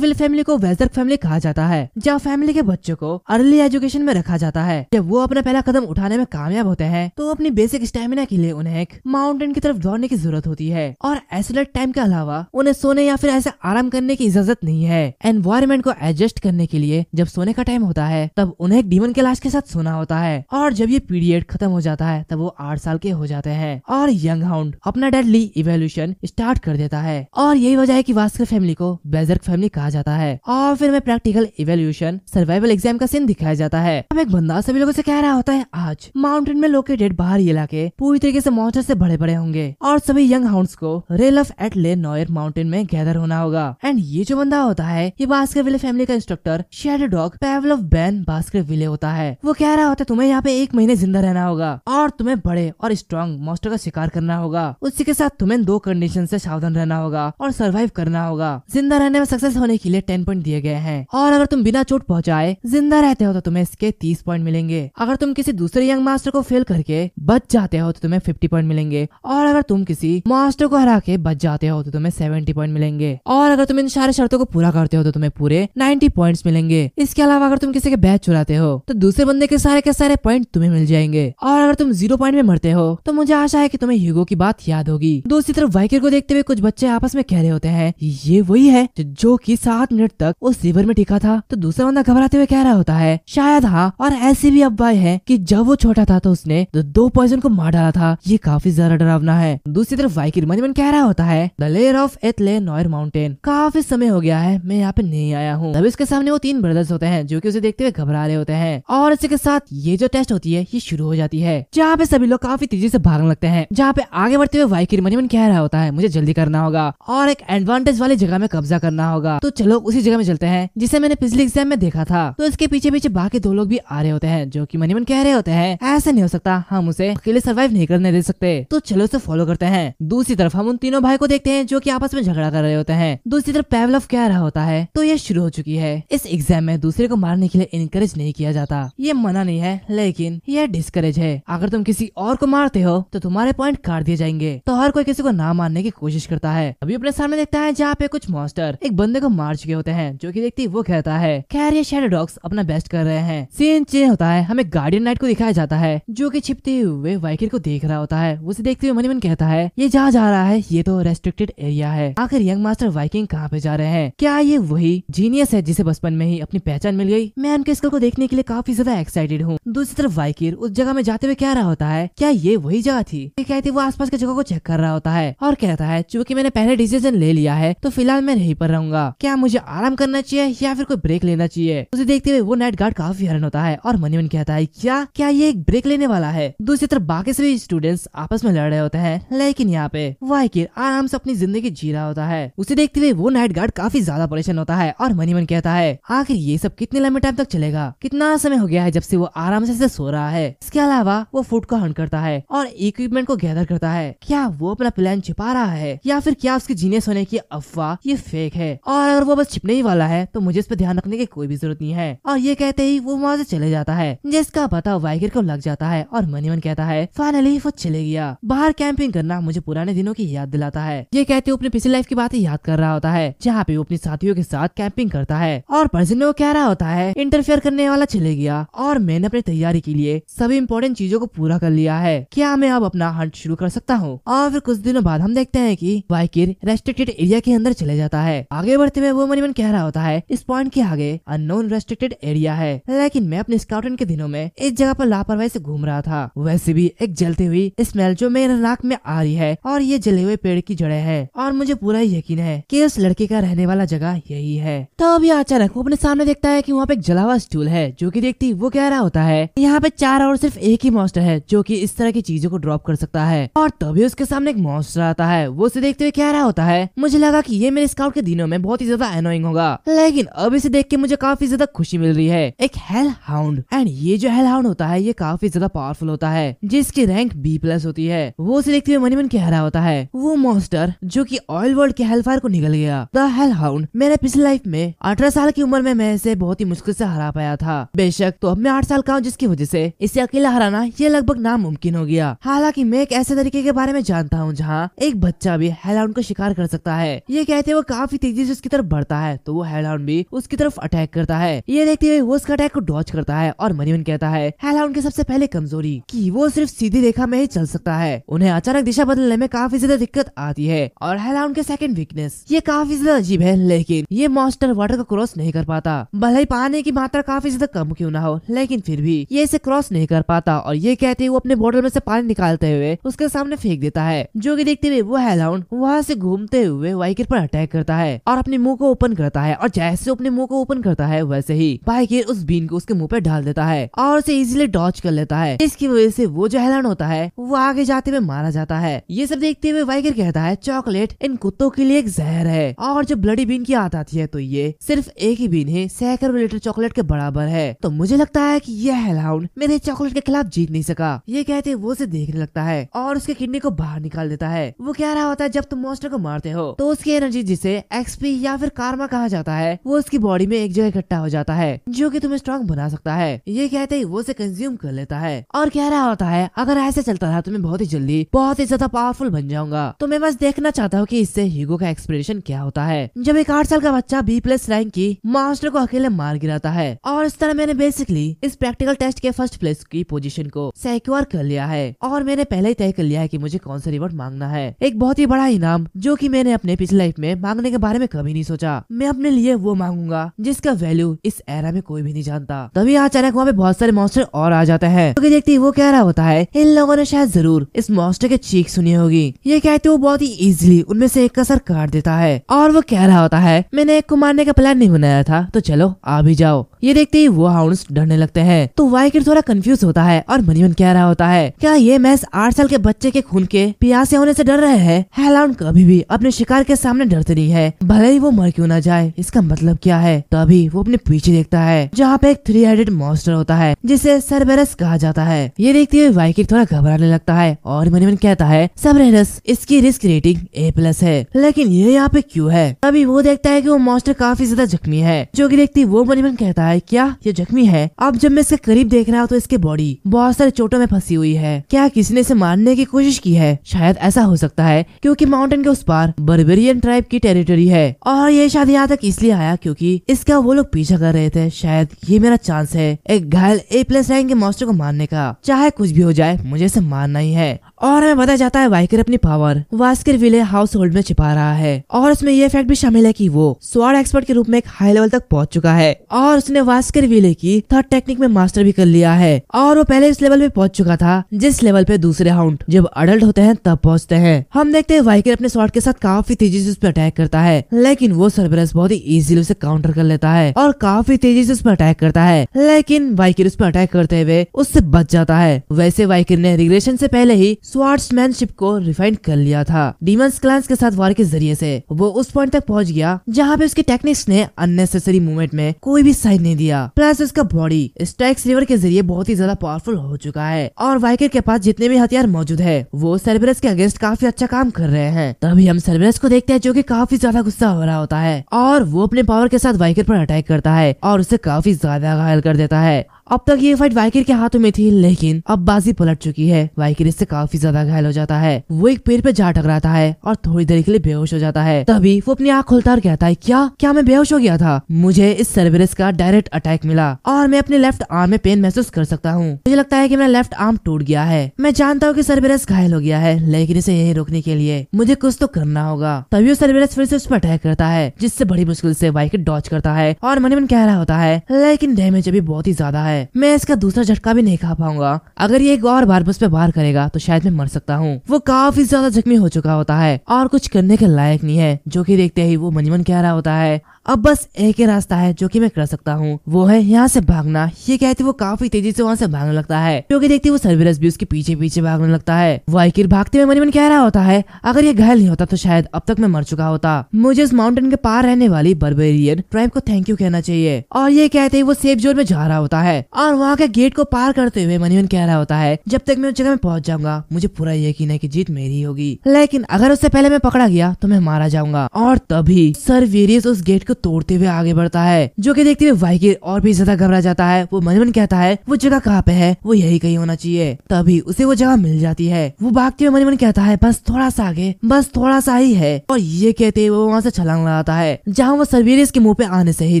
विले फैमिली को वेजर फैमिली कहा जाता है जहाँ फैमिली के बच्चों को अर्ली एजुकेशन में रखा जाता है जब वो अपना पहला कदम उठाने में कामयाब होते हैं तो अपनी बेसिक स्टेमिना के लिए उन्हें एक माउंटेन की तरफ दौड़ने की जरूरत होती है और एसलेट टाइम के अलावा उन्हें सोने या फिर ऐसे आराम करने की इजाजत नहीं है एनवायरमेंट को एडजस्ट करने के लिए जब सोने का टाइम होता है तब उन्हें एक डीमन के लाश के साथ सोना होता है और जब ये पीरियड खत्म हो जाता है तब वो आठ साल के हो जाते हैं है और यंग हाउंड अपना डेडली इवेल्यूशन स्टार्ट कर देता है और यही वजह है की वास्कर फैमिली को बेजर्क फैमिली कहा जाता है और फिर हमें प्रैक्टिकल इवेल्यूशन सर्वाइवल एग्जाम का सीन दिखाया जाता है अब एक बंदा सभी लोगों से कह रहा होता है आज माउंटेन में लोकेटेड बाहरी इलाके पूरी तरीके से मॉन्स्टर से बड़े बड़े होंगे और सभी यंग हाउंड्स को lair of at Le Noir mountain में गैदर होना होगा एंड ये जो बंदा होता है ये बास्कर विले फैमिली का instructor shadow dog Pavel of Banville होता है वो कह रहा होता है तुम्हें यहाँ पे एक महीने जिंदा रहना होगा और तुम्हें बड़े और स्ट्रॉन्ग मॉन्स्टर का शिकार करना होगा उसी के साथ तुम्हें दो कंडीशन से सावधान रहना होगा और सर्वाइव करना होगा जिंदा रहने में सक्सेस होने के लिए टेन पॉइंट दिए गए हैं और अगर तुम बिना चोट पहुंचाए जिंदा रहते हो तो तुम्हें इसके तीस पॉइंट मिलेंगे अगर तुम किसी दूसरे यंग मास्टर को फेल करके बच जाते हो तो तुम्हें फिफ्टी पॉइंट मिलेंगे और अगर तुम किसी मास्टर को हरा के बच जाते हो तो तुम्हें सेवेंटी पॉइंट मिलेंगे और अगर तुम इन सारे शर्तों को पूरा करते हो तो तुम्हें पूरे नाइन्टी पॉइंट मिलेंगे इसके अलावा अगर तुम किसी के बैच चुराते हो तो दूसरे बंदे के सारे के सारे पॉइंट तुम्हें मिल जाएंगे और अगर तुम जीरो पॉइंट में मरते हो तो मुझे आशा है कि तुम्हें ह्यूगो की बात याद होगी दूसरी तरफ वाइकर को देखते हुए कुछ बच्चे आपस में कह रहे होते हैं ये वही है जो कि सात मिनट तक उस सीवर में टिका था तो दूसरा बंदा घबराते हुए कह रहा होता है शायद हाँ और ऐसे भी अब है की जब वो छोटा था तो उसने तो दो पॉइजन को मार डाला था ये काफी ज्यादा डरावना है दूसरी तरफ वाइकिर मन मन कह रहा होता है the lair of Le Noir mountain काफी समय हो गया है मैं यहाँ पे नहीं आया हूँ तभी इसके सामने वो तीन ब्रदर्स होते हैं जो की उसे देखते हुए घबरा रहे होते हैं और इसी के साथ ये जो टेस्ट होती है ये शुरू हो जाती है जहाँ पे सभी लोग काफी तेजी से भागने सकते हैं जहाँ पे आगे बढ़ते हुए वाइकिर मनीमन कह रहा होता है मुझे जल्दी करना होगा और एक एडवांटेज वाली जगह में कब्जा करना होगा तो चलो उसी जगह में चलते हैं जिसे मैंने पिछले एग्जाम में देखा था तो इसके पीछे पीछे बाकी दो लोग भी आ रहे होते हैं जो की मनीमन कह रहे होते हैं ऐसा नहीं हो सकता हम उसे अकेले सर्वाइव नहीं करने दे सकते तो चलो उसे फॉलो करते हैं दूसरी तरफ हम उन तीनों भाई को देखते हैं जो की आपस में झगड़ा कर रहे होते हैं दूसरी तरफ पेवलव कह रहा होता है तो ये शुरू हो चुकी है इस एग्जाम में दूसरे को मारने के लिए इनकरेज नहीं किया जाता ये मना नहीं है लेकिन यह डिस्करेज है अगर तुम किसी और को मारते हो तो तुम्हारे पॉइंट काट दिए जाएंगे तो हर कोई किसी को ना मारने की कोशिश करता है अभी अपने सामने देखता है जहाँ पे कुछ मॉन्स्टर एक बंदे को मार चुके होते हैं जो की देखती वो कहता है खैर ये शेडो डॉग्स अपना बेस्ट कर रहे हैं सीन चेंज होता है हमें गार्डियन नाइट को दिखाया जाता है जो की छिपते हुए वाइकिर को देख रहा होता है उसे देखते हुए मनीमन कहता है ये जहाँ जा रहा है ये तो रेस्ट्रिक्टेड एरिया है आखिर यंग मास्टर वाइकिंग कहाँ पे जा रहे हैं क्या ये वही जीनियस है जिसे बचपन में ही अपनी पहचान मिल गई मैं उनके स्कूल को देखने के लिए काफी ज्यादा एक्साइटेड हूँ दूसरी तरफ वाइकिर उस जगह में जाते हुए क्या रहा होता है क्या ये वही जगह थी थी कहती वो आसपास की जगह को चेक कर रहा होता है और कहता है चूंकि मैंने पहले डिसीजन ले लिया है तो फिलहाल मैं यहीं पर रहूंगा क्या मुझे आराम करना चाहिए या फिर कोई ब्रेक लेना चाहिए उसे देखते हुए वो नाइट गार्ड काफी हरण होता है और मनी मन कहता है क्या क्या ये एक ब्रेक लेने वाला है दूसरी तरफ बाकी सभी स्टूडेंट्स आपस में लड़ रहे होते हैं लेकिन यहाँ पे वाइकिर आराम से अपनी जिंदगी जी रहा होता है उसे देखते हुए वो नाइट गार्ड काफी ज्यादा परेशान होता है और मनी मन कहता है आखिर ये सब कितने लंबे टाइम तक चलेगा कितना समय हो गया है जब से वो आराम से सो रहा है इसके अलावा वो फूड को हंट करता है और एक इक्विपमेंट को गैदर करता है क्या वो अपना प्लान छिपा रहा है या फिर क्या उसके जीने सोने की अफवाह ये फेक है और अगर वो बस छिपने ही वाला है तो मुझे इस पर ध्यान रखने की कोई भी जरूरत नहीं है और ये कहते ही वो वहाँ से चले जाता है जिसका पता वाइगर को लग जाता है और मनीमन कहता है फाइनली वो चले गया बाहर कैंपिंग करना मुझे पुराने दिनों की याद दिलाता है ये कहते हुए अपनी पिछली लाइफ की बातें याद कर रहा होता है जहाँ पे वो अपने साथियों के साथ कैंपिंग करता है और में वो कह रहा होता है इंटरफेयर करने वाला चले गया और मैंने अपनी तैयारी के लिए सभी इम्पोर्टेंट चीजों को पूरा कर लिया है क्या मैं अब अपना हंट शुरू कर सकता हूँ और फिर कुछ दिनों बाद हम देखते हैं कि वाइकिर रेस्ट्रिक्टेड एरिया के अंदर चले जाता है आगे बढ़ते हुए वो मनीमन कह रहा होता है इस पॉइंट के आगे अननोन रेस्ट्रिक्टेड एरिया है लेकिन मैं अपने स्काउटिंग के दिनों में इस जगह पर लापरवाही से घूम रहा था वैसे भी एक जलती हुई स्मेल जो मेरे नाक में आ रही है और ये जले हुए पेड़ की जड़े है और मुझे पूरा यकीन है की उस लड़के का रहने वाला जगह यही है तो यह अचानक वो अपने सामने देखता है की वहाँ पे एक जला हुआ स्टूल है जो की देखती वो कह रहा होता है यहाँ पे चार और सिर्फ एक ही मॉस्टर है जो की इस तरह की चीजों को ड्रॉप ड्रॉप कर सकता है और तभी उसके सामने एक मॉन्स्टर आता है वो उसे देखते हुए कह रहा होता है मुझे लगा की ये मेरे स्काउट के दिनों में बहुत ही ज्यादा अनोइंग होगा लेकिन अब इसे देख के मुझे काफी ज्यादा खुशी मिल रही है एक हेल हाउंड एंड ये जो हेल हाउंड होता है ये काफी ज्यादा पावरफुल होता है जिसकी रैंक बी प्लस होती है वो उसे देखते हुए मनी मन कह रहा होता है वो मॉन्स्टर जो की ऑयल वर्ल्ड के हेलफायर को निकल गया द हेल हाउंड मेरे पिछले लाइफ में अठारह साल की उम्र में मैं इसे बहुत ही मुश्किल से हरा पाया था बेशक तो अब मैं आठ साल का हूँ जिसकी वजह से इसे अकेला हराना ये लगभग नामुमकिन हो गया हालांकि कि मैं एक ऐसे तरीके के बारे में जानता हूँ जहाँ एक बच्चा भी हेलाउन का शिकार कर सकता है ये कहते वो काफी तेजी से उसकी तरफ बढ़ता है तो वो हेलाउन भी उसकी तरफ अटैक करता है ये देखते हुए वो उसका अटैक को डॉच करता है और मनीवन कहता है हेलाउन की सबसे पहले कमजोरी की वो सिर्फ सीधी रेखा में ही चल सकता है उन्हें अचानक दिशा बदलने में काफी ज्यादा दिक्कत आती है और हेलाउन के सेकंड वीकनेस ये काफी ज्यादा अजीब है लेकिन ये मॉन्स्टर वाटर को क्रॉस नहीं कर पाता भले ही पानी की मात्रा काफी ज्यादा कम क्यों ना हो लेकिन फिर भी ये इसे क्रॉस नहीं कर पाता और ये कहते हुए अपने बॉटल में से पानी निकाल निकालते हुए उसके सामने फेंक देता है जो की देखते हुए वो हेलाउंड वहाँ से घूमते हुए वाइकिर पर अटैक करता है और अपने मुंह को ओपन करता है और जैसे अपने मुंह को ओपन करता है वैसे ही वाइकर उस बीन को उसके मुंह पर डाल देता है और उसे इजिली डॉच कर लेता है इसकी वजह से वो जो हेलाउंड होता है वो आगे जाते हुए मारा जाता है ये सब देखते हुए वाइकिर कहता है चॉकलेट इन कुत्तों के लिए एक जहर है और जब ब्लडी बीन की आता आती है तो ये सिर्फ एक ही बीन है सैकड़ों लीटर चॉकलेट के बराबर है तो मुझे लगता है की यह हेलाउंड मेरे चॉकलेट के खिलाफ जीत नहीं सका ये कहते वो उसे देखने लगता है और उसके किडनी को बाहर निकाल देता है वो कह रहा होता है जब तुम मॉन्स्टर को मारते हो तो उसकी एनर्जी जिसे एक्सपी या फिर कार्मा कहा जाता है वो उसकी बॉडी में एक जगह इकट्ठा हो जाता है जो की तुम्हें स्ट्रॉन्ग बना सकता है ये कहते ही वो उसे कंज्यूम कर लेता है और कह रहा होता है अगर ऐसे चलता रहा तो मैं बहुत ही जल्दी बहुत ही ज्यादा पावरफुल बन जाऊंगा तो मैं बस देखना चाहता हूँ की इससे हीगो का एक्सप्रेशन क्या होता है जब एक आठ साल का बच्चा बी प्लस रैंक की मास्टर को अकेले मार गिराता है और इस तरह मैंने बेसिकली इस प्रैक्टिकल टेस्ट के फर्स्ट प्लेस की पोजीशन को सिक्योर कर लिया है और मेरे मैंने पहले ही तय कर लिया है कि मुझे कौन सा रिवॉर्ड मांगना है एक बहुत ही बड़ा इनाम जो कि मैंने अपने पिछले लाइफ में मांगने के बारे में कभी नहीं सोचा मैं अपने लिए वो मांगूंगा जिसका वैल्यू इस एरा में कोई भी नहीं जानता तभी अचानक वहाँ पे बहुत सारे मॉस्टर और आ जाते हैं तो देखते वो कह रहा होता है इन लोगों ने शायद जरूर इस मॉस्टर की चीख सुनी होगी ये कहते तो वो बहुत ही इजिली उनमें से एक का सर काट देता है और वो कह रहा होता है मैंने एक को मारने का प्लान नहीं बनाया था तो चलो आ भी जाओ ये देखते ही वो हाउंड डरने लगते हैं तो वाइकिर थोड़ा कंफ्यूज होता है और मनीमन कह रहा होता है क्या ये मैस आठ साल के बच्चे के खून के प्यासे होने से डर रहे हैं हेलाउन कभी भी अपने शिकार के सामने डरते नहीं है भले ही वो मर क्यों ना जाए इसका मतलब क्या है तभी वो अपने पीछे देखता है जहाँ पे एक थ्री हेडेड मॉन्स्टर होता है जिसे सरबेरस कहा जाता है ये देखते हुए वाइकिर थोड़ा घबराने लगता है और मनीमन कहता है सबरेरस इसकी रिस्क रेटिंग ए प्लस है लेकिन ये यहाँ पे क्यूँ है तभी वो देखता है की वो मॉन्स्टर काफी ज्यादा जख्मी है जो की देखती वो मनीमन कहता है रहा है क्या ये जख्मी है अब जब मैं इसके करीब देख रहा हूँ तो इसके बॉडी बहुत सारे चोटों में फंसी हुई है क्या किसी ने इसे मारने की कोशिश की है शायद ऐसा हो सकता है क्योंकि माउंटेन के उस पार बर्बेरियन ट्राइब की टेरिटरी है और ये शायद यहाँ तक इसलिए आया क्योंकि इसका वो लोग पीछा कर रहे थे शायद ये मेरा चांस है एक घायल ए प्लस रैंक के मॉस्टर को मारने का चाहे कुछ भी हो जाए मुझे इसे मारना ही है और हमें बताया जाता है वाइकर अपनी power Baskerville household में छिपा रहा है और उसमें ये फैक्ट भी शामिल है की वो स्वाड एक्सपर्ट के रूप में एक हाई लेवल तक पहुँच चुका है और उसने ने वास्कर विले की थर्ड तो टेक्निक में मास्टर भी कर लिया है और वो पहले इस लेवल पे पहुंच चुका था जिस लेवल पे दूसरे हाउंड जब अडल्ट होते हैं तब पहुंचते हैं हम देखते हैं वाइकर अपने शॉट के साथ काफी तेजी से उस पर अटैक करता है लेकिन वो सरबरस बहुत ही इजिली उसे काउंटर कर लेता है और काफी तेजी से उस पर अटैक करता है लेकिन वाइकर उस पर अटैक करते हुए उससे बच जाता है वैसे वाइकर ने रिग्रेशन से पहले ही स्वार्ट्समैनशिप को रिफाइन कर लिया था डीमंस क्लांस के साथ वार के जरिए से वो उस पॉइंट तक पहुंच गया जहाँ पे उसकी टेक्निक्स ने अननेसेसरी मूवमेंट में कोई भी साइड नहीं दिया प्लस उसका बॉडी स्टैक्स रिवर के जरिए बहुत ही ज्यादा पावरफुल हो चुका है और वाइकर के पास जितने भी हथियार मौजूद है वो सर्वेस के अगेंस्ट काफी अच्छा काम कर रहे हैं तभी हम सर्वेस को देखते हैं जो की काफी ज्यादा गुस्सा हो रहा होता है और वो अपने पावर के साथ वाइकर पर अटैक करता है और उसे काफी ज्यादा घायल कर देता है अब तक ये फाइट वाइकिर के हाथों में थी लेकिन अब बाजी पलट चुकी है वाइकिर इससे काफी ज्यादा घायल हो जाता है वो एक पेड़ पे जा टकराता है और थोड़ी देर के लिए बेहोश हो जाता है तभी वो अपनी आँख खुलता और कहता है क्या क्या मैं बेहोश हो गया था मुझे इस सर्वेस का डायरेक्ट अटैक मिला और मैं अपने लेफ्ट आर्म में पेन महसूस कर सकता हूँ मुझे लगता है की मेरा लेफ्ट आर्म टूट गया है मैं जानता हूँ की सर्विस घायल हो गया है लेकिन इसे यही रोकने के लिए मुझे कुछ तो करना होगा तभी वो सर्विस फिर से उस पर अटैक करता है जिससे बड़ी मुश्किल से वाइकिर डॉच करता है और मनी मन कह रहा होता है लेकिन डैमेज अभी बहुत ही ज्यादा है है मैं इसका दूसरा झटका भी नहीं खा पाऊंगा अगर ये एक और बार मुझ पर बाहर करेगा तो शायद मैं मर सकता हूँ वो काफी ज्यादा जख्मी हो चुका होता है और कुछ करने के लायक नहीं है जो की देखते ही वो मनीमन कह रहा होता है अब बस एक ही रास्ता है जो कि मैं कर सकता हूँ वो है यहाँ से भागना ये कहते वो काफी तेजी से वहाँ से भागने लगता है क्योंकि देखते वो सर्विलस भी उसके पीछे पीछे भागने लगता है वाइकिर भागते हुए मन मन कह रहा होता है अगर ये घायल नहीं होता तो शायद अब तक मैं मर चुका होता मुझे इस माउंटेन के पार रहने वाली बर्बेरियन ट्राइब को थैंक यू कहना चाहिए और ये कहते ही वो सेफ जोन में जा रहा होता है और वहाँ के गेट को पार करते हुए मनीमन मन कह रहा होता है जब तक मैं उस जगह में पहुंच जाऊंगा मुझे पूरा यकीन है की जीत मेरी होगी लेकिन अगर उससे पहले मैं पकड़ा गया तो मैं मारा जाऊंगा और तभी सर वेरियस उस गेट को तोड़ते हुए आगे बढ़ता है जो की देखते हुए वाइकिर और भी ज्यादा घबरा जाता है वो मन मन कहता है वो जगह कहाँ पे है वो यही कहीं होना चाहिए तभी उसे वो जगह मिल जाती है वो भागते हुए मन मन कहता है बस थोड़ा सा आगे बस थोड़ा सा ही है और ये कहते हुए वो वहाँ से छलांग लगाता है जहाँ वो सर्वेरियस के मुंह पे आने से ही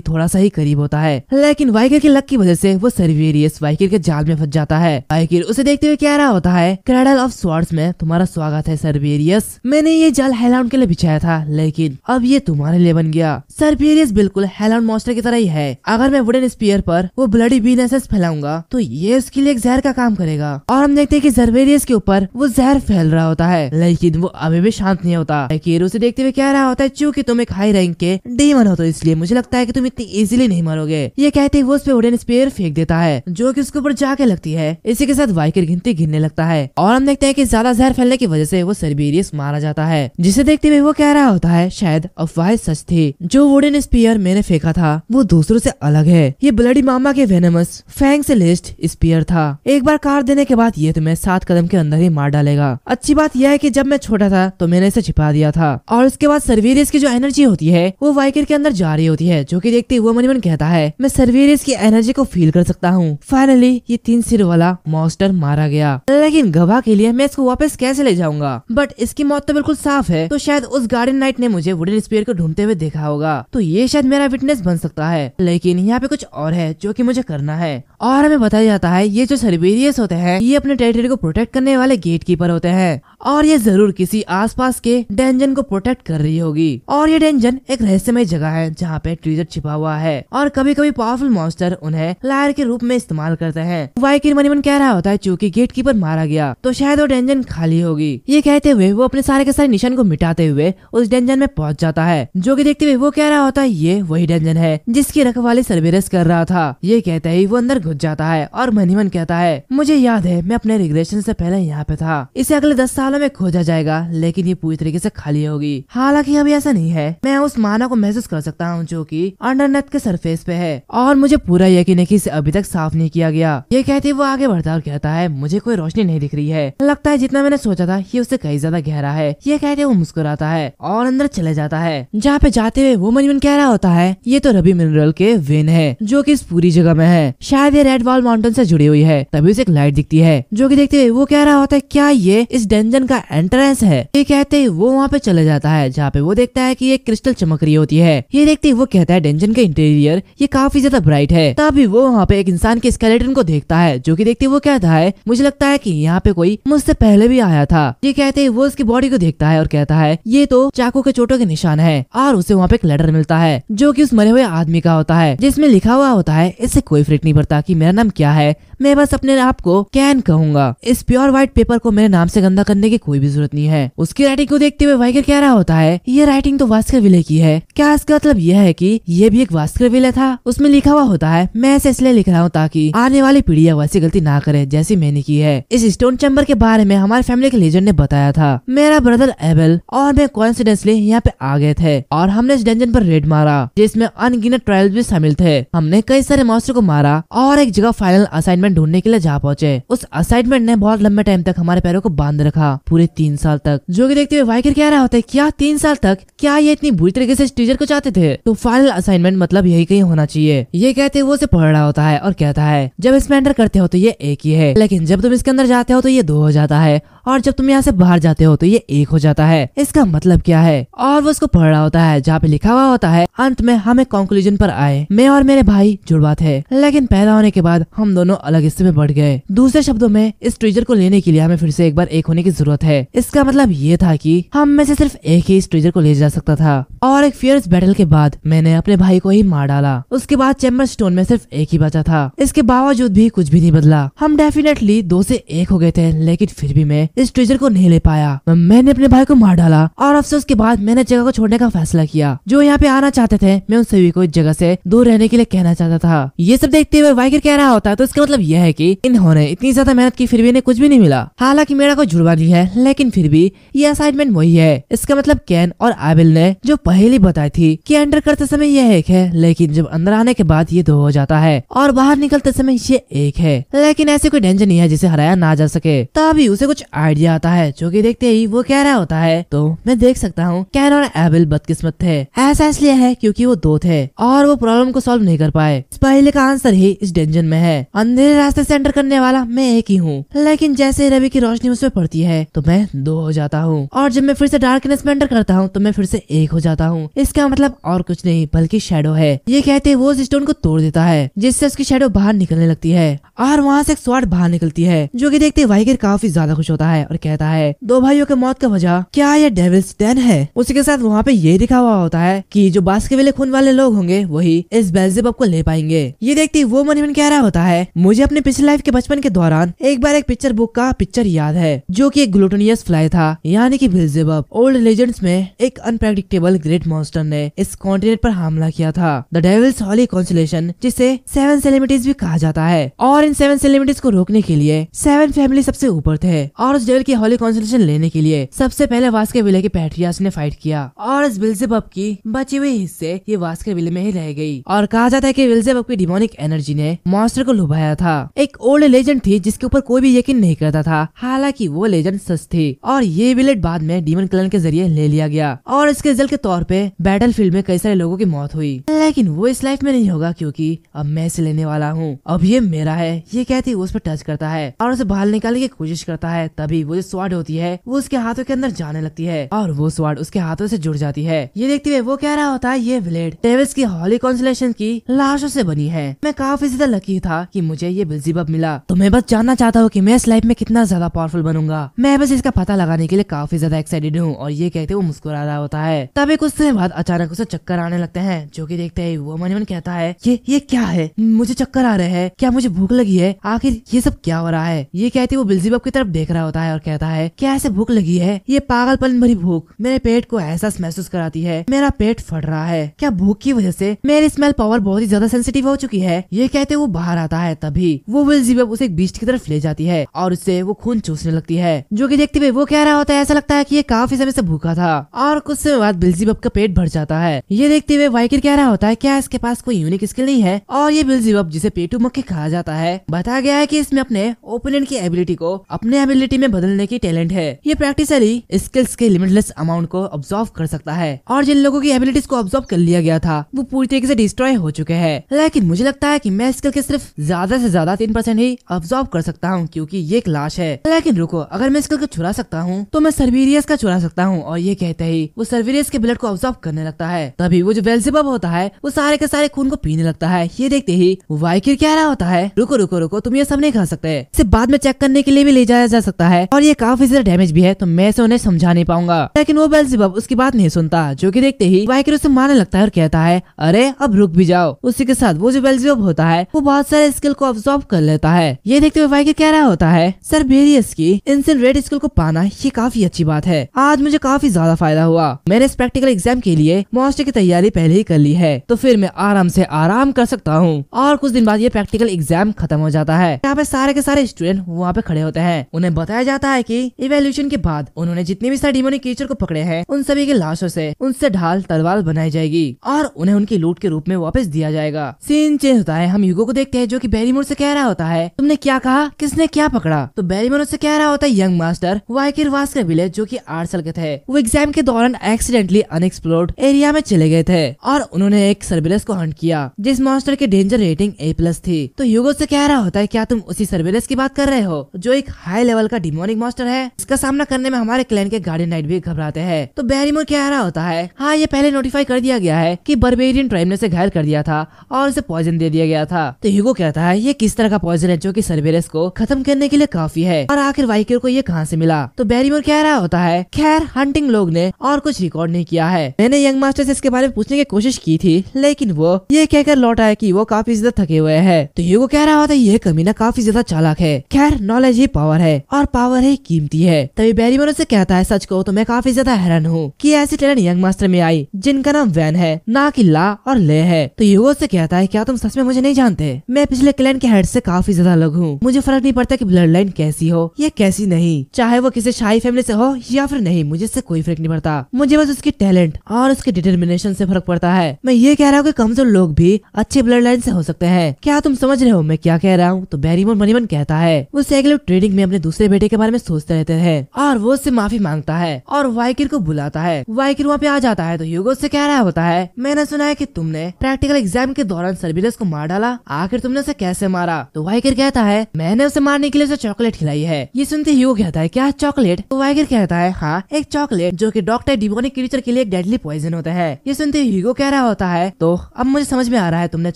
थोड़ा सा ही करीब होता है लेकिन वाइकिर की लक की वजह से वो सर्वेरियस वाइकिर के जाल में फंस जाता है वाइकिर उसे देखते हुए कह रहा होता है क्रेडल ऑफ स्वार्ड्स में तुम्हारा स्वागत है सर्वेरियस मैंने ये जाल हेलाउंड के लिए बिछाया था लेकिन अब ये तुम्हारे लिए बन गया सर्वे एक्सपीरियंस बिल्कुल हेलन मॉस्टर की तरह ही है अगर मैं वुडन स्पीयर पर वो ब्लडी बीन फैलाऊंगा तो ये उसके लिए एक जहर का काम करेगा और हम देखते हैं कि जरवेरियस के ऊपर वो जहर फैल रहा होता है लेकिन वो अभी भी शांत नहीं होता उसे देखते हुए कह रहा होता है चूंकि तुम एक हाई रैंक के डीमन हो तो इसलिए मुझे लगता है की तुम इतनी इजिली नहीं मरोगे ये कहते हुए उस पर वुडन स्पीयर फेंक देता है जो की उसके ऊपर जाके लगती है इसी के साथ वाइकर गिनती गिरने लगता है और हम देखते हैं की ज्यादा जहर फैलने की वजह से वो सरबेरियस मारा जाता है जिसे देखते हुए वो कह रहा होता है शायद अफवाह सच थी जो वुडन वुडन स्पीयर मैंने फेंका था वो दूसरों से अलग है ये ब्लडी मामा के वेनमस फैंग से लिस्ट स्पीयर था एक बार कार देने के बाद ये तुम्हें सात कदम के अंदर ही मार डालेगा अच्छी बात यह है की जब मैं छोटा था तो मैंने इसे छिपा दिया था और उसके बाद सर्वेरियस की जो एनर्जी होती है वो वाइकर के अंदर जा रही होती है जो की देखते हुए मनीमन कहता है मैं सर्वेरियस की एनर्जी को फील कर सकता हूँ फाइनली ये तीन सिर वाला मॉस्टर मारा गया लेकिन गवाह के लिए मैं इसको वापस कैसे ले जाऊंगा बट इसकी मौत तो बिल्कुल साफ है तो शायद उस गार्डन नाइट ने मुझे वुडन स्पीयर को ढूंढते हुए देखा होगा तो ये शायद मेरा विटनेस बन सकता है लेकिन यहाँ पे कुछ और है जो की मुझे करना है और हमें बताया जाता है ये जो सर्बेरियस होते हैं ये अपने टेरिटरी को प्रोटेक्ट करने वाले गेट कीपर होते हैं और ये जरूर किसी आसपास के डेंजन को प्रोटेक्ट कर रही होगी और ये डेंजन एक रहस्यमय जगह है जहाँ पे ट्रीजर छिपा हुआ है और कभी कभी पावरफुल मॉन्स्टर उन्हें लायर के रूप में इस्तेमाल करते हैं वाइकिन मनीमन कह रहा होता है चूंकि गेट कीपर मारा गया तो शायद वो डेंजन खाली होगी ये कहते हुए वो अपने सारे के सारे निशान को मिटाते हुए उस डेंजन में पहुंच जाता है जो की देखते हुए वो कह रहा होता है ये वही डंजन है जिसकी रखवाली सर्वेरस कर रहा था ये कहते ही वो अंदर घुस जाता है और मनीमन कहता है मुझे याद है मैं अपने रिग्रेशन से पहले यहाँ पे था इसे अगले दस सालों में खोजा जाएगा लेकिन ये पूरी तरीके से खाली होगी हालांकि अभी ऐसा नहीं है मैं उस माना को महसूस कर सकता हूँ जो की अंडरनेट के सरफेस पे है और मुझे पूरा यकीन है की इसे अभी तक साफ नहीं किया गया ये कहते वो आगे बढ़ता और कहता है मुझे कोई रोशनी नहीं दिख रही है लगता है जितना मैंने सोचा था ये उससे कहीं ज्यादा गहरा है ये कहते वो मुस्कुराता है और अंदर चले जाता है जहाँ पे जाते हुए वो मनीमन अर्जुन कह रहा होता है ये तो रबी मिनरल के वेन है जो की इस पूरी जगह में है शायद ये रेड वॉल माउंटेन से जुड़ी हुई है तभी उसे एक लाइट दिखती है जो की देखते हुए वो कह रहा होता है क्या ये इस डेंजन का एंट्रेंस है ये कहते ही वो वहाँ पे चले जाता है जहाँ पे वो देखता है की एक क्रिस्टल चमक रही होती है ये देखते ही वो कहता है डेंजन का इंटीरियर ये काफी ज्यादा ब्राइट है तभी वो वहाँ पे एक इंसान के स्केलेटन को देखता है जो की देखते वो कहता है मुझे लगता है की यहाँ पे कोई मुझसे पहले भी आया था ये कहते ही वो उसकी बॉडी को देखता है और कहता है ये तो चाकू के चोटों के निशान है और उसे वहाँ पे एक लेटर मिलता मिलता है जो कि उस मरे हुए आदमी का होता है जिसमें लिखा हुआ होता है इससे कोई फर्क नहीं पड़ता कि मेरा नाम क्या है मैं बस अपने आप को कैन कहूंगा इस प्योर व्हाइट पेपर को मेरे नाम से गंदा करने की कोई भी जरूरत नहीं है उसकी राइटिंग को देखते हुए वाइगर कह रहा होता है ये राइटिंग तो वास्कर विले की है क्या इसका मतलब यह है की ये भी एक वास्कर विले था उसमें लिखा हुआ होता है मैं ऐसे इसलिए लिख रहा हूँ ताकि आने वाली पीढ़िया वैसी गलती ना करे जैसी मैंने की है इस स्टोन चैम्बर के बारे में हमारे फैमिली के लेजेंड ने बताया था मेरा ब्रदर एबल और मैं कॉन्फिडेंसली यहाँ पे आ गए थे और हमने इस डेंजन पर रेड मारा जिसमें अनगिनत ट्रायल भी शामिल थे हमने कई सारे मॉस्टर को मारा और एक जगह फाइनल असाइनमेंट असाइनमेंट ढूंढने के लिए जा पहुंचे उस असाइनमेंट ने बहुत लंबे टाइम तक हमारे पैरों को बांध रखा पूरे तीन साल तक जो की देखते हुए वाइकर कह रहा होता है क्या तीन साल तक क्या ये इतनी बुरी तरीके से टीचर को चाहते थे तो फाइनल असाइनमेंट मतलब यही कहीं होना चाहिए ये कहते हुए उसे पढ़ रहा होता है और कहता है जब इसमें एंटर करते हो तो ये एक ही है लेकिन जब तुम इसके अंदर जाते हो तो ये दो हो जाता है और जब तुम यहाँ से बाहर जाते हो तो ये एक हो जाता है इसका मतलब क्या है और वो उसको पढ़ रहा होता है जहाँ पे लिखा हुआ होता है अंत में हमें कंक्लूजन पर आए मैं और मेरे भाई जुड़वा थे लेकिन पैदा होने के बाद हम दोनों अलग हिस्से में बढ़ गए दूसरे शब्दों में इस ट्रीजर को लेने के लिए हमें फिर से एक बार एक होने की जरूरत है इसका मतलब ये था की हम में से सिर्फ एक ही इस ट्रीजर को ले जा सकता था और एक फियर्स बैटल के बाद मैंने अपने भाई को ही मार डाला उसके बाद चैम्बर स्टोन में सिर्फ एक ही बचा था इसके बावजूद भी कुछ भी नहीं बदला हम डेफिनेटली दो से एक हो गए थे लेकिन फिर भी मैं इस ट्रेजर को नहीं ले पाया मैंने अपने भाई को मार डाला और अफसोस के बाद मैंने जगह को छोड़ने का फैसला किया जो यहाँ पे आना चाहते थे मैं उन सभी को इस जगह से दूर रहने के लिए कहना चाहता था ये सब देखते हुए वाइकर कह रहा होता तो इसका मतलब यह है की इन्होंने इतनी ज्यादा मेहनत की फिर भी इन्हें कुछ भी नहीं मिला हालांकि मेरा कोई जुड़वा नहीं है लेकिन फिर भी ये असाइनमेंट वही है इसका मतलब कैन और आबिल ने जो पहली बताई थी कि एंटर करते समय यह एक है लेकिन जब अंदर आने के बाद ये दो हो जाता है और बाहर निकलते समय ये एक है लेकिन ऐसे कोई डेंजर नहीं है जिसे हराया ना जा सके तभी उसे कुछ आइडिया आता है जो कि देखते ही वो कह रहा होता है तो मैं देख सकता हूँ कैन और एबिल बदकिस्मत थे ऐसा इसलिए है क्योंकि वो दो थे और वो प्रॉब्लम को सॉल्व नहीं कर पाए इस पहले का आंसर ही इस डेंजन में है अंधेरे रास्ते से एंटर करने वाला मैं एक ही हूँ लेकिन जैसे ही रवि की रोशनी उसमें पड़ती है तो मैं दो हो जाता हूँ और जब मैं फिर से डार्कनेस में एंटर करता हूँ तो मैं फिर से एक हो जाता हूँ इसका मतलब और कुछ नहीं बल्कि शेडो है ये कहते वो उस स्टोन को तोड़ देता है जिससे उसकी शेडो बाहर निकलने लगती है और वहाँ से एक स्वाट बाहर निकलती है जो की देखते वाइगर काफी ज्यादा खुश होता है आता है और कहता है दो भाइयों के मौत का वजह क्या ये डेविल्स डेन है उसी के साथ वहाँ पे ये लिखा हुआ होता है की जो बास्केविले खून वाले लोग होंगे वही इस बेलजेब को ले पाएंगे ये देखते वो मनीमन कह रहा होता है मुझे अपने पिछले लाइफ के बचपन के दौरान एक बार एक पिक्चर बुक का पिक्चर याद है जो की एक ग्लूटोनियस फ्लाई था यानी की बेलजेब ओल्ड लेजेंड्स में एक अनप्रेडिक्टेबल ग्रेट मॉन्स्टर ने इस कॉन्टिनेंट पर हमला किया था द डेविल्स हॉली कॉन्सुलेशन जिसे सेवन सेलिमिटीज भी कहा जाता है और इन सेवन सेलिमिटीज को रोकने के लिए सेवन फैमिली सबसे ऊपर थे और और उस डेविल की हॉली कॉन्सेलेशन लेने के लिए सबसे पहले वास्के विले के पैट्रियास ने फाइट किया और इस विल्जेबब की बची हुई हिस्से ये वास्के विले में ही रह गई और कहा जाता है की विल्जेबब की डिमोनिक एनर्जी ने मॉस्टर को लुभाया था एक ओल्ड लेजेंड थी जिसके ऊपर कोई भी यकीन नहीं करता था हालांकि वो लेजेंड सच थी और ये विलेट बाद में डीमन कलन के जरिए ले लिया गया और इसके रिजल्ट के तौर पे बैटल फील्ड में कई सारे लोगों की मौत हुई लेकिन वो इस लाइफ में नहीं होगा क्योंकि अब मैं इसे लेने वाला हूँ अब ये मेरा है ये कहती वो उस पर टच करता है और उसे बाहर निकालने की कोशिश करता है तब तभी वो जो स्वाड होती है वो उसके हाथों के अंदर जाने लगती है और वो स्वाड उसके हाथों से जुड़ जाती है ये देखते हुए वो कह रहा होता है ये ब्लेड डेविस की हॉली कॉन्सुलेशन की लाशों से बनी है मैं काफी ज्यादा लकी था कि मुझे ये बिल्जीबब मिला तो मैं बस जानना चाहता हूँ कि मैं इस लाइफ में कितना ज्यादा पावरफुल बनूंगा मैं बस इसका पता लगाने के लिए काफी ज्यादा एक्साइटेड हूँ और ये कहते वो मुस्कुरा रहा होता है तभी कुछ समय बाद अचानक उसे चक्कर आने लगते हैं जो की देखते है वो मन मन कहता है ये ये क्या है मुझे चक्कर आ रहे हैं क्या मुझे भूख लगी है आखिर ये सब क्या हो रहा है ये कहते वो बिल्जीबब की तरफ देख रहा होता आता है और कहता है क्या ऐसे भूख लगी है ये पागलपन भरी भूख मेरे पेट को एहसास महसूस कराती है मेरा पेट फट रहा है क्या भूख की वजह से मेरी स्मेल पावर बहुत ही ज्यादा सेंसिटिव हो चुकी है ये कहते वो बाहर आता है तभी वो विल जीबब उसे एक बीच की तरफ ले जाती है और उससे वो खून चूसने लगती है जो की देखते हुए वो कह रहा होता है ऐसा लगता है की ये काफी समय से भूखा था और कुछ समय बाद बिलजीब का पेट भर जाता है ये देखते हुए वाइकिर कह रहा होता है क्या इसके पास कोई यूनिक स्किल नहीं है और ये बिल्जीबब जिसे पेटू मक्खी कहा जाता है बताया गया है की इसमें अपने ओपोनेंट की एबिलिटी को अपने एबिलिटी में में बदलने की टैलेंट है ये प्रैक्टिसली स्किल्स के लिमिटलेस अमाउंट को ऑब्जॉर्व कर सकता है और जिन लोगों की एबिलिटीज को ऑब्जॉर्व कर लिया गया था वो पूरी तरीके से डिस्ट्रॉय हो चुके हैं लेकिन मुझे लगता है की मैं स्किल के सिर्फ ज्यादा से ज्यादा तीन परसेंट ही ऑब्जॉर्व कर सकता हूँ क्यूँकी ये एक लाश है लेकिन रुको अगर मैं स्किल को छुरा सकता हूँ तो मैं सर्वीरियस का छुरा सकता हूँ और ये कहते ही वो सर्वीरियस के ब्लड को ऑब्जॉर्व करने लगता है तभी वो जो वेलसिबब होता है वो सारे के सारे खून को पीने लगता है ये देखते ही वाइकिर क्या रहा होता है रुको रुको रुको तुम ये सब नहीं खा सकते सिर्फ बाद में चेक करने के लिए भी ले जाया जा सकता है है और ये काफी ज्यादा डैमेज भी है तो मैं इसे उन्हें समझा नहीं पाऊंगा लेकिन वो बेलजिबब उसकी बात नहीं सुनता जो की देखते ही वाइकर उसे मारने लगता है और कहता है अरे अब रुक भी जाओ उसी के साथ वो जो बेलजिबब होता है वो बहुत सारे स्किल को ऑब्जॉर्व कर लेता है ये देखते हुए वाइकर कह रहा होता है सर बेरियस की इंसेंट रेड स्किल को पाना ये काफी अच्छी बात है आज मुझे काफी ज्यादा फायदा हुआ मैंने इस प्रैक्टिकल एग्जाम के लिए मॉस्टर की तैयारी पहले ही कर ली है तो फिर मैं आराम से आराम कर सकता हूँ और कुछ दिन बाद ये प्रैक्टिकल एग्जाम खत्म हो जाता है यहाँ पे सारे के सारे स्टूडेंट वहाँ पे खड़े होते हैं उन्हें बताया जाता है कि इवेल्यूशन के बाद उन्होंने जितने भी साडीमोनिक कीचड़ को पकड़े हैं उन सभी के लाशों से उनसे ढाल तलवार बनाई जाएगी और उन्हें उनकी लूट के रूप में वापस दिया जाएगा सीन चेंज होता है हम युगो को देखते हैं जो की बैरीमोर से कह रहा होता है तुमने क्या कहा किसने क्या पकड़ा तो बैरीमोर से कह रहा होता है young master Vikir Baskerville जो की आठ साल के थे वो एग्जाम के दौरान एक्सीडेंटली अनएक्सप्लोर्ड एरिया में चले गए थे और उन्होंने एक सर्विलेंस को हंट किया जिस मास्टर की डेंजर रेटिंग ए प्लस थी तो युगो से कह रहा होता है क्या तुम उसी सर्विलेंस की बात कर रहे हो जो एक हाई लेवल का डिमांड डिमोनिक मास्टर है इसका सामना करने में हमारे क्लैन के गार्डियन नाइट भी घबराते हैं तो बैरीमोर क्या रहा होता है हाँ ये पहले नोटिफाई कर दिया गया है की बर्बेरियन ट्राइब ने इसे घायल कर दिया था और इसे पॉइजन दे दिया गया था तो ह्यूगो कहता है ये किस तरह का पॉइजन है जो की सर्वेरस को खत्म करने के लिए काफी है और आखिर वाइकर को ये कहाँ से मिला तो बैरीमोर कह रहा होता है खैर हंटिंग लोग ने और कुछ रिकॉर्ड नहीं किया है मैंने यंग मास्टर से इसके बारे में पूछने की कोशिश की थी लेकिन वो ये कहकर लौट आया कि वो काफी ज्यादा थके हुए है तो ह्यूगो कह रहा होता है ये कमीना काफी ज्यादा चालाक है खैर नॉलेज ही पावर है और पावर पावर ही कीमती है तभी बैरीमन ऐसी कहता है सच को तो मैं काफी ज्यादा हैरान हूँ कि ऐसी टैलेंट यंग मास्टर में आई जिनका नाम वैन है ना कि ला और ले है तो युगो से कहता है क्या तुम सच में मुझे नहीं जानते मैं पिछले क्लैन के हेड से काफी ज्यादा अलग हूँ मुझे फर्क नहीं पड़ता की ब्लड लाइन कैसी हो या कैसी नहीं चाहे वो किसी शाही फैमिली ऐसी हो या फिर नहीं मुझे इससे कोई फर्क नहीं पड़ता मुझे बस उसकी टैलेंट और उसके डिटर्मिनेशन से फर्क पड़ता है मैं ये कह रहा हूँ की कमजोर लोग भी अच्छे ब्लड लाइन से हो सकते हैं क्या तुम समझ रहे हो मैं क्या कह रहा हूँ तो बैरीमोन मनीमन कहता है वो सैगलेव ट्रेडिंग में अपने दूसरे बेटे बेटे के बारे में सोचते रहते हैं और वो उससे माफी मांगता है और वाइकिर को बुलाता है वाइकिर वहाँ पे आ जाता है तो युगो से कह रहा होता है मैंने सुना है की तुमने प्रैक्टिकल एग्जाम के दौरान सर्विलेंस को मार डाला आखिर तुमने उसे कैसे मारा तो वाइकिर कहता है मैंने उसे मारने के लिए उसे चॉकलेट खिलाई है ये सुनते ह्यूगो कहता है क्या चॉकलेट तो वाइकिर कहता है हाँ एक चॉकलेट जो की डॉक्टर डिबोनिक क्रीचर के लिए एक डेडली पॉइजन होता है ये सुनते ह्यूगो कह रहा होता है तो अब मुझे समझ में आ रहा है तुमने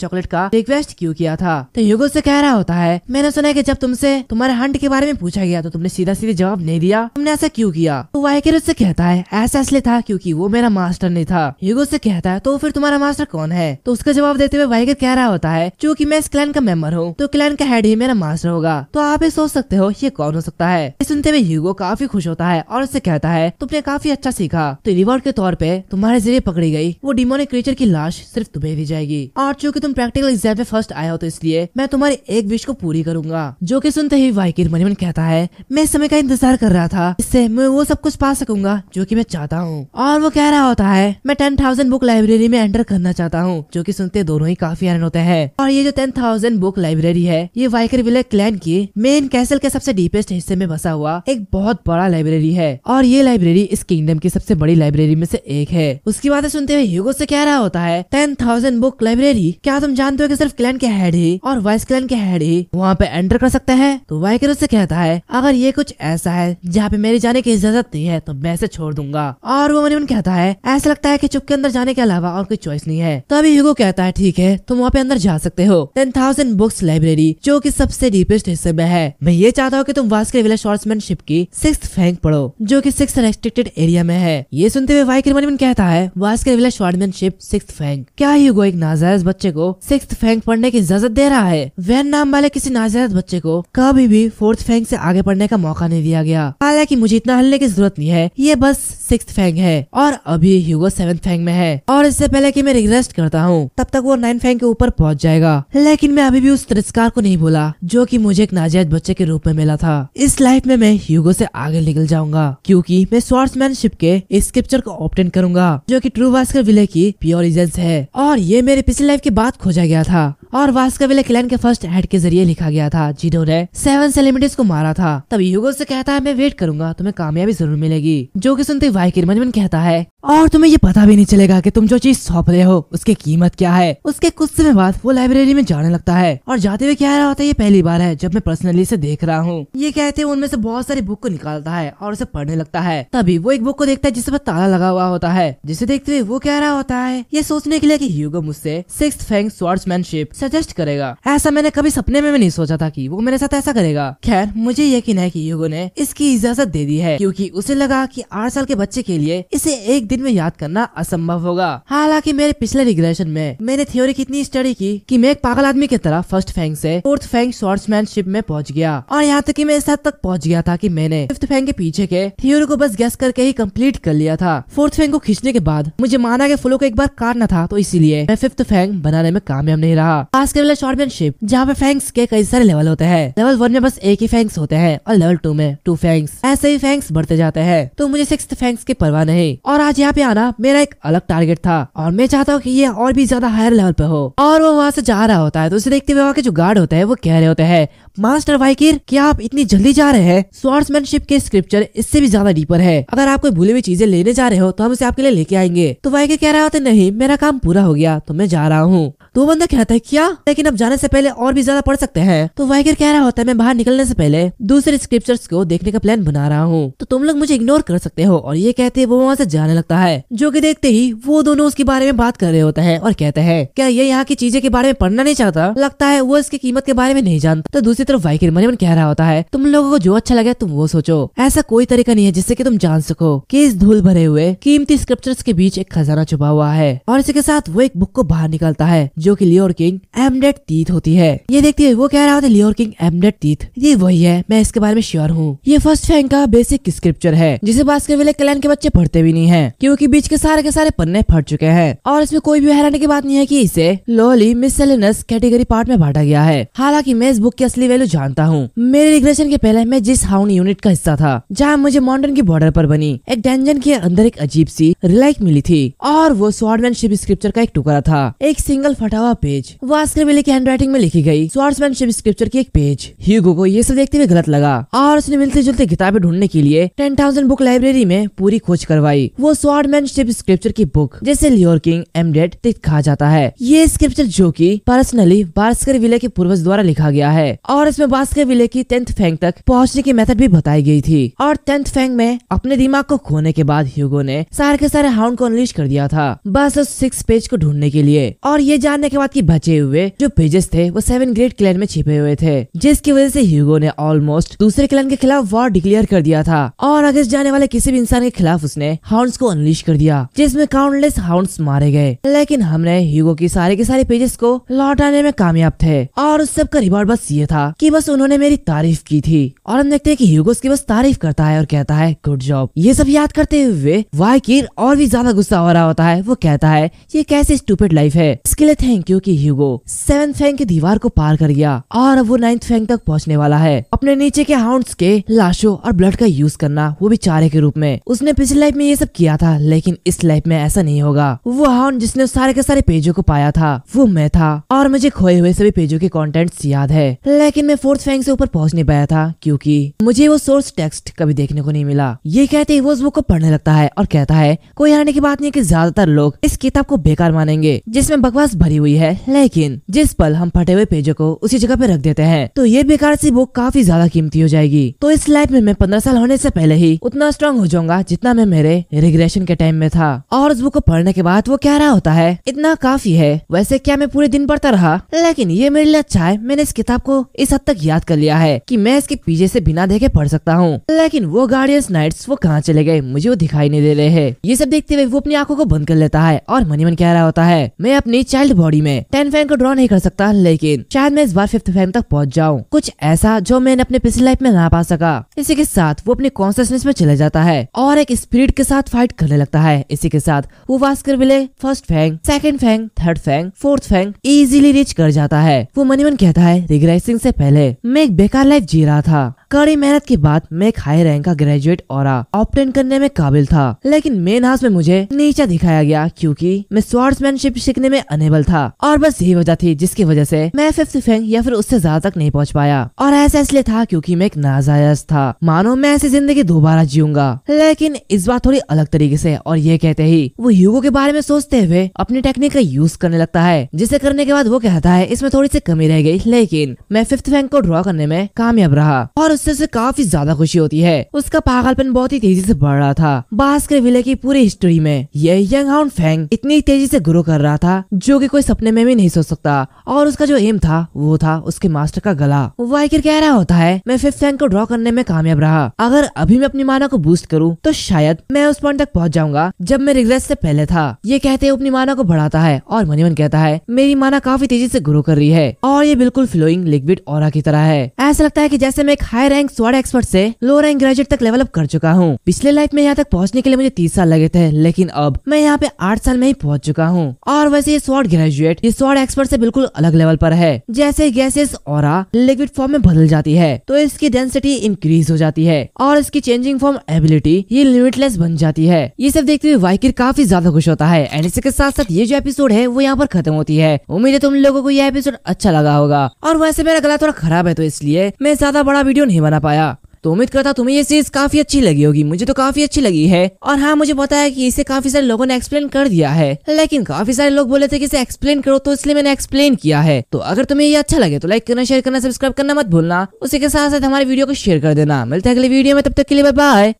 चॉकलेट का रिक्वेस्ट क्यों किया था तो युगो से कह रहा होता है मैंने सुना है कि जब तुमसे तुम्हारे हंट के बारे में पूछा गया तो तुमने सीधा सीधे जवाब नहीं दिया तुमने ऐसा क्यों किया तो वाइकर उससे कहता है ऐसा इसलिए था क्योंकि वो मेरा मास्टर नहीं था युगो उससे कहता है तो फिर तुम्हारा मास्टर कौन है तो उसका जवाब देते हुए वाइकर कह रहा होता है चूँकि मैं इस क्लैन का मेम्बर हूँ तो क्लैन का हेड ही मेरा मास्टर होगा तो आप ये सोच सकते हो ये कौन हो सकता है सुनते हुए युगो काफी खुश होता है और उससे कहता है तुमने काफी अच्छा सीखा तो रिवॉर्ड के तौर पे तुम्हारे जरिए पकड़ी गई वो डिमोनिक क्रिएचर की लाश सिर्फ तुम्हें दी जाएगी और चूंकि तुम प्रैक्टिकल एग्जाम में फर्स्ट आया हो तो इसलिए मैं तुम्हारी एक विश को पूरी करूंगा जो की सुनते ही वाइकिर मनीमन कहता है मैं इस समय का इंतजार कर रहा था इससे मैं वो सब कुछ पा सकूंगा जो की मैं चाहता हूँ और वो कह रहा होता है मैं टेन थाउजेंड बुक लाइब्रेरी में एंटर करना चाहता हूँ जो की सुनते दोनों ही काफी आनंद होते हैं और ये जो टेन थाउजेंड बुक लाइब्रेरी है ये वाइकर विले क्लैन की मेन कैसल के सबसे डीपेस्ट हिस्से में बसा हुआ एक बहुत बड़ा लाइब्रेरी है और ये लाइब्रेरी इस किंगडम की सबसे बड़ी लाइब्रेरी में से एक है उसकी बातें सुनते हुए युगो से कह रहा होता है टेन थाउजेंड बुक लाइब्रेरी क्या तुम जानते हो कि सिर्फ क्लैन के हेड ही और वाइस क्लैन के हेड ही वहाँ पे एंटर कर सकते हैं तो वाइकर उससे कहता है अगर ये कुछ ऐसा है जहाँ पे मेरे जाने की इजाजत नहीं है तो मैं इसे छोड़ दूंगा और वो मनीमन कहता है ऐसा लगता है की चुप के अंदर जाने के अलावा और कोई चॉइस नहीं है तो अभी युगो कहता है ठीक है तुम वहाँ पे अंदर जा सकते हो टेन थाउजेंड बुक्स लाइब्रेरी जो की सबसे डीपेस्ट हिस्से में है मैं ये चाहता हूँ की तुम वास्क शॉर्ट्समैनशिप की सिक्स फैंक पढ़ो जो की सिक्स रेस्ट्रिक्टेड एरिया में है ये सुनते हुए वाइक मनीमन कहता है वास्क शॉर्टमैनशिप सिक्स फैंक क्या युगो एक नाजायज बच्चे को सिक्स फैंक पढ़ने की इजाजत दे रहा है वैन नाम वाले किसी नाजायज बच्चे को कभी भी फोर्थ फैंक से आगे पढ़ने का मौका नहीं दिया गया हालांकि मुझे इतना हल्ले की जरूरत नहीं है ये बस सिक्स फैंग है और अभी ह्यूगो सेवन फैंग में है और इससे पहले कि मैं रिक्वेस्ट करता हूँ तब तक वो नाइन फैंग के ऊपर पहुँच जाएगा लेकिन मैं अभी भी उस तिरस्कार को नहीं भूला जो की मुझे एक नाजायज बच्चे के रूप में मिला था इस लाइफ में मैं ह्यूगो ऐसी आगे निकल जाऊंगा क्यूँकी मैं मैनशिप के इस को ऑप्टेन करूंगा जो की ट्रू वास्कर विले की प्योर इजेंस है और ये मेरे पिछले लाइफ के बाद खोजा गया था और वास्कर विले क्लैन के फर्स्ट हेड के जरिए लिखा गया था जिन्होंने सेवन सेलिमिटीज को मारा था तब अब यूगो से कहता है मैं वेट करूंगा तुम्हें कामयाबी जरूर मिलेगी जो कि सुनते वाई किरमन कहता है और तुम्हें ये पता भी नहीं चलेगा कि तुम जो चीज सौंप रहे हो उसकी कीमत क्या है उसके कुछ समय बाद वो लाइब्रेरी में जाने लगता है और जाते हुए क्या रहा होता है ये पहली बार है जब मैं पर्सनली से देख रहा हूँ ये कहते हुए उनमें से बहुत सारी बुक को निकालता है और उसे पढ़ने लगता है तभी वो एक बुक को देखता है जिस पर ताला लगा हुआ होता है जिसे देखते हुए वो कह रहा होता है ये सोचने के लिए की ह्यूगो मुझसे सिक्स फैंग स्वॉर्ड्समैनशिप सजेस्ट करेगा ऐसा मैंने कभी सपने में नहीं सोचा था की वो मेरे साथ ऐसा करेगा खैर मुझे यकीन है की ह्यूगो ने इसकी इजाजत दे दी है क्यूँकी उसे लगा की आठ साल के बच्चे के लिए इसे एक दिन में याद करना असंभव होगा हालांकि मेरे पिछले रिग्रेशन में मैंने थ्योरी की इतनी स्टडी की कि मैं एक पागल आदमी की तरह फर्स्ट फैंग से फोर्थ फैंग शॉर्ट्समैनशिप में पहुंच गया और यहाँ तक कि मैं इस हद तक पहुंच गया था कि मैंने फिफ्थ फैंग के पीछे के थ्योरी को बस गैस करके ही कम्प्लीट कर लिया था फोर्थ फैंग को खींचने के बाद मुझे माना के फूलों को एक बार काटना था तो इसीलिए मैं फिफ्थ फैंग बनाने में कामयाब नहीं रहा खास कर शॉर्टमैनशिप जहाँ पे फैंग्स के कई सारे लेवल होते हैं लेवल वन में बस एक ही फैंग्स होते हैं और लेवल टू में टू फैंग्स ऐसे ही फैंग्स बढ़ते जाते हैं तो मुझे सिक्स फैंग्स की परवाह नहीं और आज यहाँ पे आना मेरा एक अलग टारगेट था और मैं चाहता हूँ की ये और भी ज्यादा हायर लेवल पे हो और वो वहाँ से जा रहा होता है तो उसे देखते हुए वहाँ के जो गार्ड होते हैं वो कह रहे होते हैं मास्टर वाइकिर क्या आप इतनी जल्दी जा रहे हैं स्वार्ट्समैनशिप के स्क्रिप्चर इससे भी ज्यादा डीपर है अगर आप कोई भूले हुई चीजें लेने जा रहे हो तो हम इसे आपके लिए लेके आएंगे तो वाइकिर कह रहा होता नहीं मेरा काम पूरा हो गया तो मैं जा रहा हूँ तो बंदा कहता है क्या लेकिन अब जाने से पहले और भी ज्यादा पढ़ सकते हैं तो वाइगर कह रहा होता है मैं बाहर निकलने से पहले दूसरे स्क्रिप्चर्स को देखने का प्लान बना रहा हूँ तो तुम लोग मुझे इग्नोर कर सकते हो और ये कहते वो वहाँ से जाने लगता है जो की देखते ही वो दोनों उसके बारे में बात कर रहे होते हैं और कहते हैं क्या ये यहाँ की चीजें के बारे में पढ़ना नहीं चाहता लगता है वो इसकी कीमत के बारे में नहीं जानता तो दूसरी तरफ वाइकर मन मन कह रहा होता है तुम लोगों को जो अच्छा लगे तुम वो सोचो ऐसा कोई तरीका नहीं है जिससे कि तुम जान सको कि इस धूल भरे हुए कीमती स्क्रिप्चर्स के बीच एक खजाना छुपा हुआ है और इसी के साथ वो एक बुक को बाहर निकलता है जो कि लियोर किंग एमडेट तीत होती है ये देखते हुए वो कह रहा होता है लियोर किंग एमडेट तीत ये वही है मैं इसके बारे में श्योर हूँ ये फर्स्ट फैंग का बेसिक स्क्रिप्चर है जिसे बास्करविले कलैन के बच्चे पढ़ते भी नहीं है क्यूँकी बीच के सारे के सारे पन्ने फट चुके हैं और इसमें कोई भी हैरानी की बात नहीं है की इसे लोली मिसलेनस कैटेगरी पार्ट में बांटा गया है हालांकि मैं इस बुक की असली वैल्यू जानता हूँ मेरे रिग्रेशन के पहले मैं जिस हाउन यूनिट का हिस्सा था जहाँ मुझे माउंटेन की बॉर्डर पर बनी एक डेंजन के अंदर एक अजीब सी रिलाइक मिली थी और वो शिप स्क्रिप्चर का एक टुकड़ा था एक सिंगल फट हुआ पेज वास्कर मिले की हैंडराइटिंग में लिखी गई स्वार्समैनशिप स्क्रिप्चर की एक पेज ह्यूगो को ये सब देखते हुए गलत लगा और उसने मिलते जुलते किताबें ढूंढने के लिए टेन थाउजेंड बुक लाइब्रेरी में पूरी खोज करवाई वो स्वार्डमैनशिप स्क्रिप्चर की बुक जैसे लियोर किंग एमडेड कहा जाता है ये स्क्रिप्चर जो की पर्सनली बास्कर विले के पूर्वज द्वारा लिखा गया है और इसमें बास्कर विले की टेंथ फैंग तक पहुँचने की मेथड भी बताई गई थी और टेंथ फैंग में अपने दिमाग को खोने के बाद ह्यूगो ने सारे के सारे हाउंड को अनलिश कर दिया था बस उस सिक्स पेज को ढूंढने के लिए और ये जान जानने के बाद कि बचे हुए जो पेजेस थे वो सेवन ग्रेट क्लैन में छिपे हुए थे जिसकी वजह से ह्यूगो ने ऑलमोस्ट दूसरे क्लैन के खिलाफ वॉर डिक्लेयर कर दिया था और अगर जाने वाले किसी भी इंसान के खिलाफ उसने हाउंड्स को अनलिश कर दिया जिसमे काउंटलेस हाउंड मारे गए लेकिन हमने ह्यूगो की सारे के सारे पेजेस को लौटाने में कामयाब थे और उस सब का रिवॉर्ड बस ये था की बस उन्होंने मेरी तारीफ की थी और हम देखते हैं कि ह्यूगो उसकी बस तारीफ करता है और कहता है गुड जॉब ये सब याद करते हुए वाई और भी ज्यादा गुस्सा हो रहा होता है वो कहता है ये कैसे स्टूपेड लाइफ है इसके लिए यू की ह्यूगो सेवन फैंग की दीवार को पार कर गया और अब वो नाइन्थ फैंग तक पहुंचने वाला है अपने नीचे के हाउंड्स के लाशों और ब्लड का यूज करना वो भी चारे के रूप में उसने पिछली लाइफ में ये सब किया था लेकिन इस लाइफ में ऐसा नहीं होगा वो हाउंड जिसने सारे के सारे पेजों को पाया था वो मैं था और मुझे खोए हुए सभी पेजों के कॉन्टेंट्स याद है लेकिन मैं फोर्थ फैंग से ऊपर पहुँच नहीं पाया था क्यूँकी मुझे वो सोर्स टेक्स्ट कभी देखने को नहीं मिला ये कहते ही वो उस बुक को पढ़ने लगता है और कहता है कोई आने की बात नहीं की ज्यादातर लोग इस किताब को बेकार मानेंगे जिसमे बकवास भरी हुई है लेकिन जिस पल हम फटे हुए पेजों को उसी जगह पे रख देते हैं तो ये बेकार सी बुक काफी ज्यादा कीमती हो जाएगी तो इस लाइफ में मैं पंद्रह साल होने से पहले ही उतना स्ट्रांग हो जाऊंगा जितना मैं मेरे रिग्रेशन के टाइम में था और उस बुक को पढ़ने के बाद वो क्या रहा होता है इतना काफी है वैसे क्या मैं पूरे दिन पढ़ता रहा लेकिन ये मेरे लिए अच्छा है मैंने इस किताब को इस हद तक याद कर लिया है की मैं इसके पीछे ऐसी बिना देखे पढ़ सकता हूँ लेकिन वो गार्डियंस नाइट्स वो कहाँ चले गए मुझे वो दिखाई नहीं दे रहे हैं ये सब देखते हुए वो अपनी आंखों को बंद कर लेता है और मनी मन कह रहा होता है मैं अपनी चाइल्ड बॉडी बॉडी में टेन फैन को ड्रॉ नहीं कर सकता लेकिन शायद मैं इस बार फिफ्थ फैन तक पहुँच जाऊँ कुछ ऐसा जो मैंने अपने पिछली लाइफ में ना पा सका इसी के साथ वो अपने कॉन्सियसनेस में चले जाता है और एक स्पिरिट के साथ फाइट करने लगता है इसी के साथ वो Baskerville first fang second fang third fang fourth fang easily reach कर जाता है वो मनीमन कहता है रिग्रेसिंग से पहले मैं एक बेकार लाइफ जी रहा था कड़ी मेहनत के बाद मैं एक हाई रैंक का ग्रेजुएट और ऑप्टेन करने में काबिल था लेकिन मेन हाउस में मुझे नीचा दिखाया गया क्योंकि मैं स्वार्ड्समैनशिप सीखने में अनेबल था और बस यही वजह थी जिसकी वजह से मैं फिफ्थ फैंक या फिर उससे ज्यादा तक नहीं पहुंच पाया और ऐसा इसलिए था क्योंकि मैं एक नाजायज था मानो मैं ऐसी जिंदगी दोबारा जीऊंगा लेकिन इस बार थोड़ी अलग तरीके से और ये कहते ही वो युगो के बारे में सोचते हुए अपनी टेक्निक का यूज करने लगता है जिसे करने के बाद वो कहता है इसमें थोड़ी सी कमी रह गई लेकिन मैं फिफ्थ फैंक को ड्रॉ करने में कामयाब रहा और उससे से काफी ज्यादा खुशी होती है उसका पागलपन बहुत ही तेजी से बढ़ रहा था बास्कर विले की पूरी हिस्ट्री में यह यंग हाउंड फैंग इतनी तेजी से ग्रो कर रहा था जो कि कोई सपने में भी नहीं सोच सकता और उसका जो एम था वो था उसके मास्टर का गला वाइकर कह रहा होता है मैं फिफ्थ फैंग को ड्रॉ करने में कामयाब रहा अगर अभी मैं अपनी माना को बूस्ट करूँ तो शायद मैं उस पॉइंट तक पहुँच जाऊंगा जब मैं रिग्रेस से पहले था ये कहते हुए अपनी माना को बढ़ाता है और मनीमन कहता है मेरी माना काफी तेजी से ग्रो कर रही है और ये बिल्कुल फ्लोइंग लिक्विड और की तरह है ऐसा लगता है की जैसे मैं एक हाई रैंक स्वाड एक्सपर्ट से लो रैंक ग्रेजुएट तक लेवल अप कर चुका हूँ पिछले लाइफ में यहाँ तक पहुँचने के लिए मुझे तीस साल लगे थे लेकिन अब मैं यहाँ पे आठ साल में ही पहुँच चुका हूँ और वैसे ये स्वाड ग्रेजुएट ये स्वाड एक्सपर्ट से बिल्कुल अलग लेवल पर है जैसे गैसेस और लिक्विड फॉर्म में बदल जाती है तो इसकी डेंसिटी इंक्रीज हो जाती है और इसकी चेंजिंग फॉर्म एबिलिटी ये लिमिटलेस बन जाती है ये सब देखते हुए वाइकिर काफी ज्यादा खुश होता है एंड इसी के साथ साथ ये जो एपिसोड है वो यहाँ पर खत्म होती है उम्मीद है तुम लोगों को यह एपिसोड अच्छा लगा होगा और वैसे मेरा गला थोड़ा खराब है तो इसलिए मैं ज्यादा बड़ा वीडियो नहीं नहीं बना पाया तो उम्मीद करता तुम्हें ये सीरीज काफी अच्छी लगी होगी मुझे तो काफी अच्छी लगी है और हाँ मुझे पता है कि इसे काफी सारे लोगों ने एक्सप्लेन कर दिया है लेकिन काफी सारे लोग बोले थे कि इसे एक्सप्लेन करो तो इसलिए मैंने एक्सप्लेन किया है तो अगर तुम्हें ये अच्छा लगे तो लाइक करना शेयर करना सब्सक्राइब करना मत भूलना उसी के साथ साथ हमारे वीडियो को शेयर कर देना मिलते अगले वीडियो में तब तक के लिए बाय